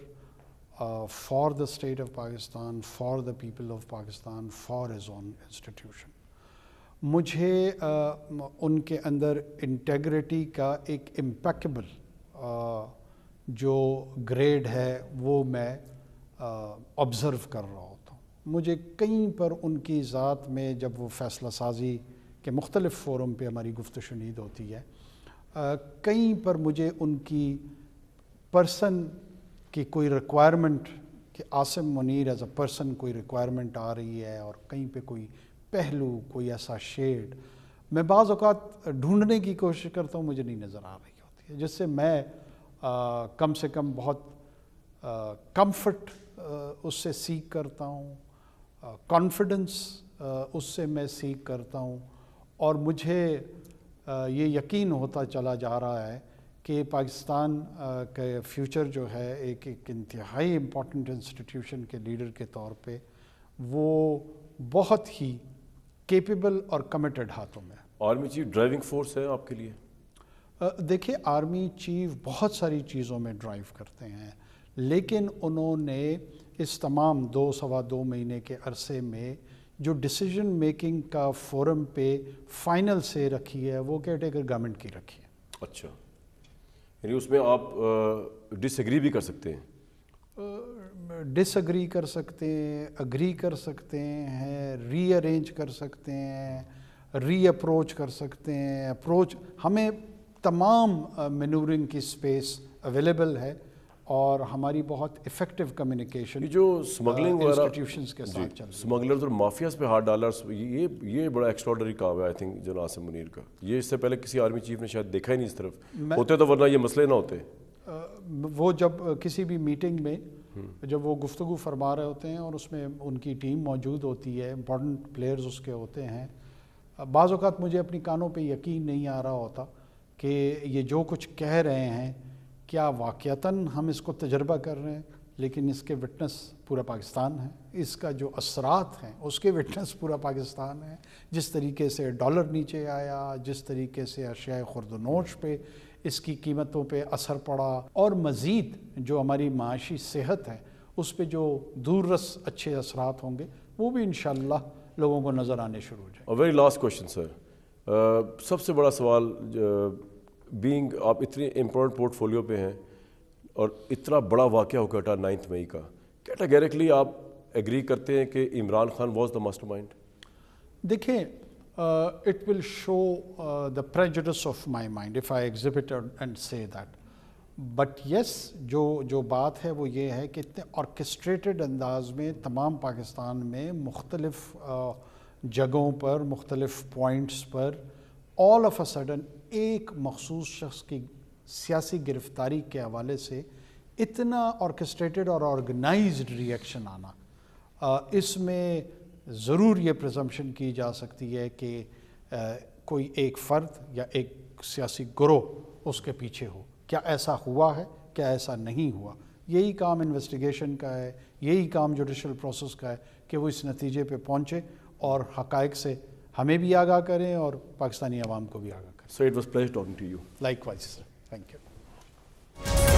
for the state of Pakistan for the people of Pakistan for is on institution मुझे uh, उनके अंदर इंटेग्रिटी का एक इम्पेक्बल uh, जो ग्रेड है वो मैं ऑब्ज़र्व uh, कर रहा होता हूँ मुझे कहीं पर उनकी ज़ात में जब वो फ़ैसला साजी के मुख्तलिफ़ फोरम पर हमारी गुफ्त शनीद होती है कहीं पर मुझे उनकी पर्सन की कोई रिक्वायरमेंट कि Asim Munir as a person कोई रिक्वायरमेंट आ रही है और कहीं पे कोई पहलू कोई ऐसा शेड मैं बाज़ अवत ढूँढने की कोशिश करता हूँ मुझे नहीं नज़र आ रही होती है जिससे मैं आ, कम से कम बहुत कम्फर्ट उससे सीख करता हूँ कॉन्फिडेंस उससे मैं सीख करता हूँ और मुझे ये यकीन होता चला जा रहा है कि पाकिस्तान का फ्यूचर जो है एक एक इंतहाई इम्पॉटेंट इंस्टीट्यूशन के लीडर के तौर पे वो बहुत ही केपेबल और कमिटेड हाथों में आर्मी चीफ ड्राइविंग फोर्स है आपके लिए देखिए आर्मी चीफ बहुत सारी चीज़ों में ड्राइव करते हैं लेकिन उन्होंने इस तमाम दो सवा दो महीने के अरसे में जो डिसीजन मेकिंग का फोरम पे फाइनल से रखी है वो कैटेगरी गवर्नमेंट की रखी है अच्छा यानी उसमें आप डिसएग्री भी कर सकते हैं डिसएग्री कर सकते हैं अग्री कर सकते हैं रीअरेंज कर सकते हैं री अप्रोच कर सकते हैं अप्रोच हमें तमाम मेनूरिंग की स्पेस अवेलेबल है और हमारी बहुत इफेक्टिव कम्युनिकेशन जो स्मगलिंग uh, इंस्टीट्यूशंस के साथ चल स्मगलर्स तो और माफियाज पे हार्ड डॉलर्स ये ये बड़ा एक्स्ट्रॉडनरी काम है आई थिंक जो आसिम मुनीर का ये इससे पहले किसी आर्मी चीफ ने शायद देखा ही नहीं इस तरफ होते तो वरना ये मसले ना होते वो जब किसी भी मीटिंग में हम्म। जब वो गुफ्तु फरमा रहे होते हैं और उसमें उनकी टीम मौजूद होती है इम्पोर्टेंट प्लेयर्स उसके होते हैं बाज़ात मुझे अपनी कानों पर यकीन नहीं आ रहा होता कि ये जो कुछ कह रहे हैं क्या वाक़ता हम इसको तजर्बा कर रहे हैं लेकिन इसके विटनेस पूरा पाकिस्तान है इसका जो असरात हैं उसके विटनेस पूरा पाकिस्तान है जिस तरीके से डॉलर नीचे आया जिस तरीके से अशिया खुरदनोश पे इसकी कीमतों पे असर पड़ा और मज़ीद जो हमारी माशी सेहत है उस पर जो दूरस अच्छे असरात होंगे वो भी इन लोगों को नज़र आने शुरू हो जाए वेरी लास्ट क्वेश्चन सर सबसे बड़ा सवाल uh, बीइंग आप इतने इम्पोर्टेंट पोर्टफोलियो पे हैं और इतना बड़ा वाक़ हो हटा नाइन्थ मई का कैटागरिकली आप एग्री करते हैं कि Imran Khan was the mastermind देखें it will show the prejudice of my mind if I exhibit and say that but yes जो जो बात है वो ये है कि इतने ऑर्केस्ट्रेटेड अंदाज में तमाम पाकिस्तान में मुख्तलफ़ uh, जगहों पर मुख्तलफ़ पॉइंट्स पर ऑल ऑफ अ सडन एक मखसूस शख्स की सियासी गिरफ्तारी के हवाले से इतना ऑर्केस्ट्रेटेड और ऑर्गेनाइज्ड रिएक्शन आना इसमें ज़रूर ये प्रजम्पन की जा सकती है कि कोई एक फ़र्द या एक सियासी ग्रोह उसके पीछे हो क्या ऐसा हुआ है क्या ऐसा नहीं हुआ यही काम इन्वेस्टिगेशन का है यही काम जुडिशल प्रोसेस का है कि वो इस नतीजे पे पहुँचे और हक से हमें भी आगाह करें और पाकिस्तानी आवाम को भी आगाह So it was pleasure talking to you. Likewise. Thank you.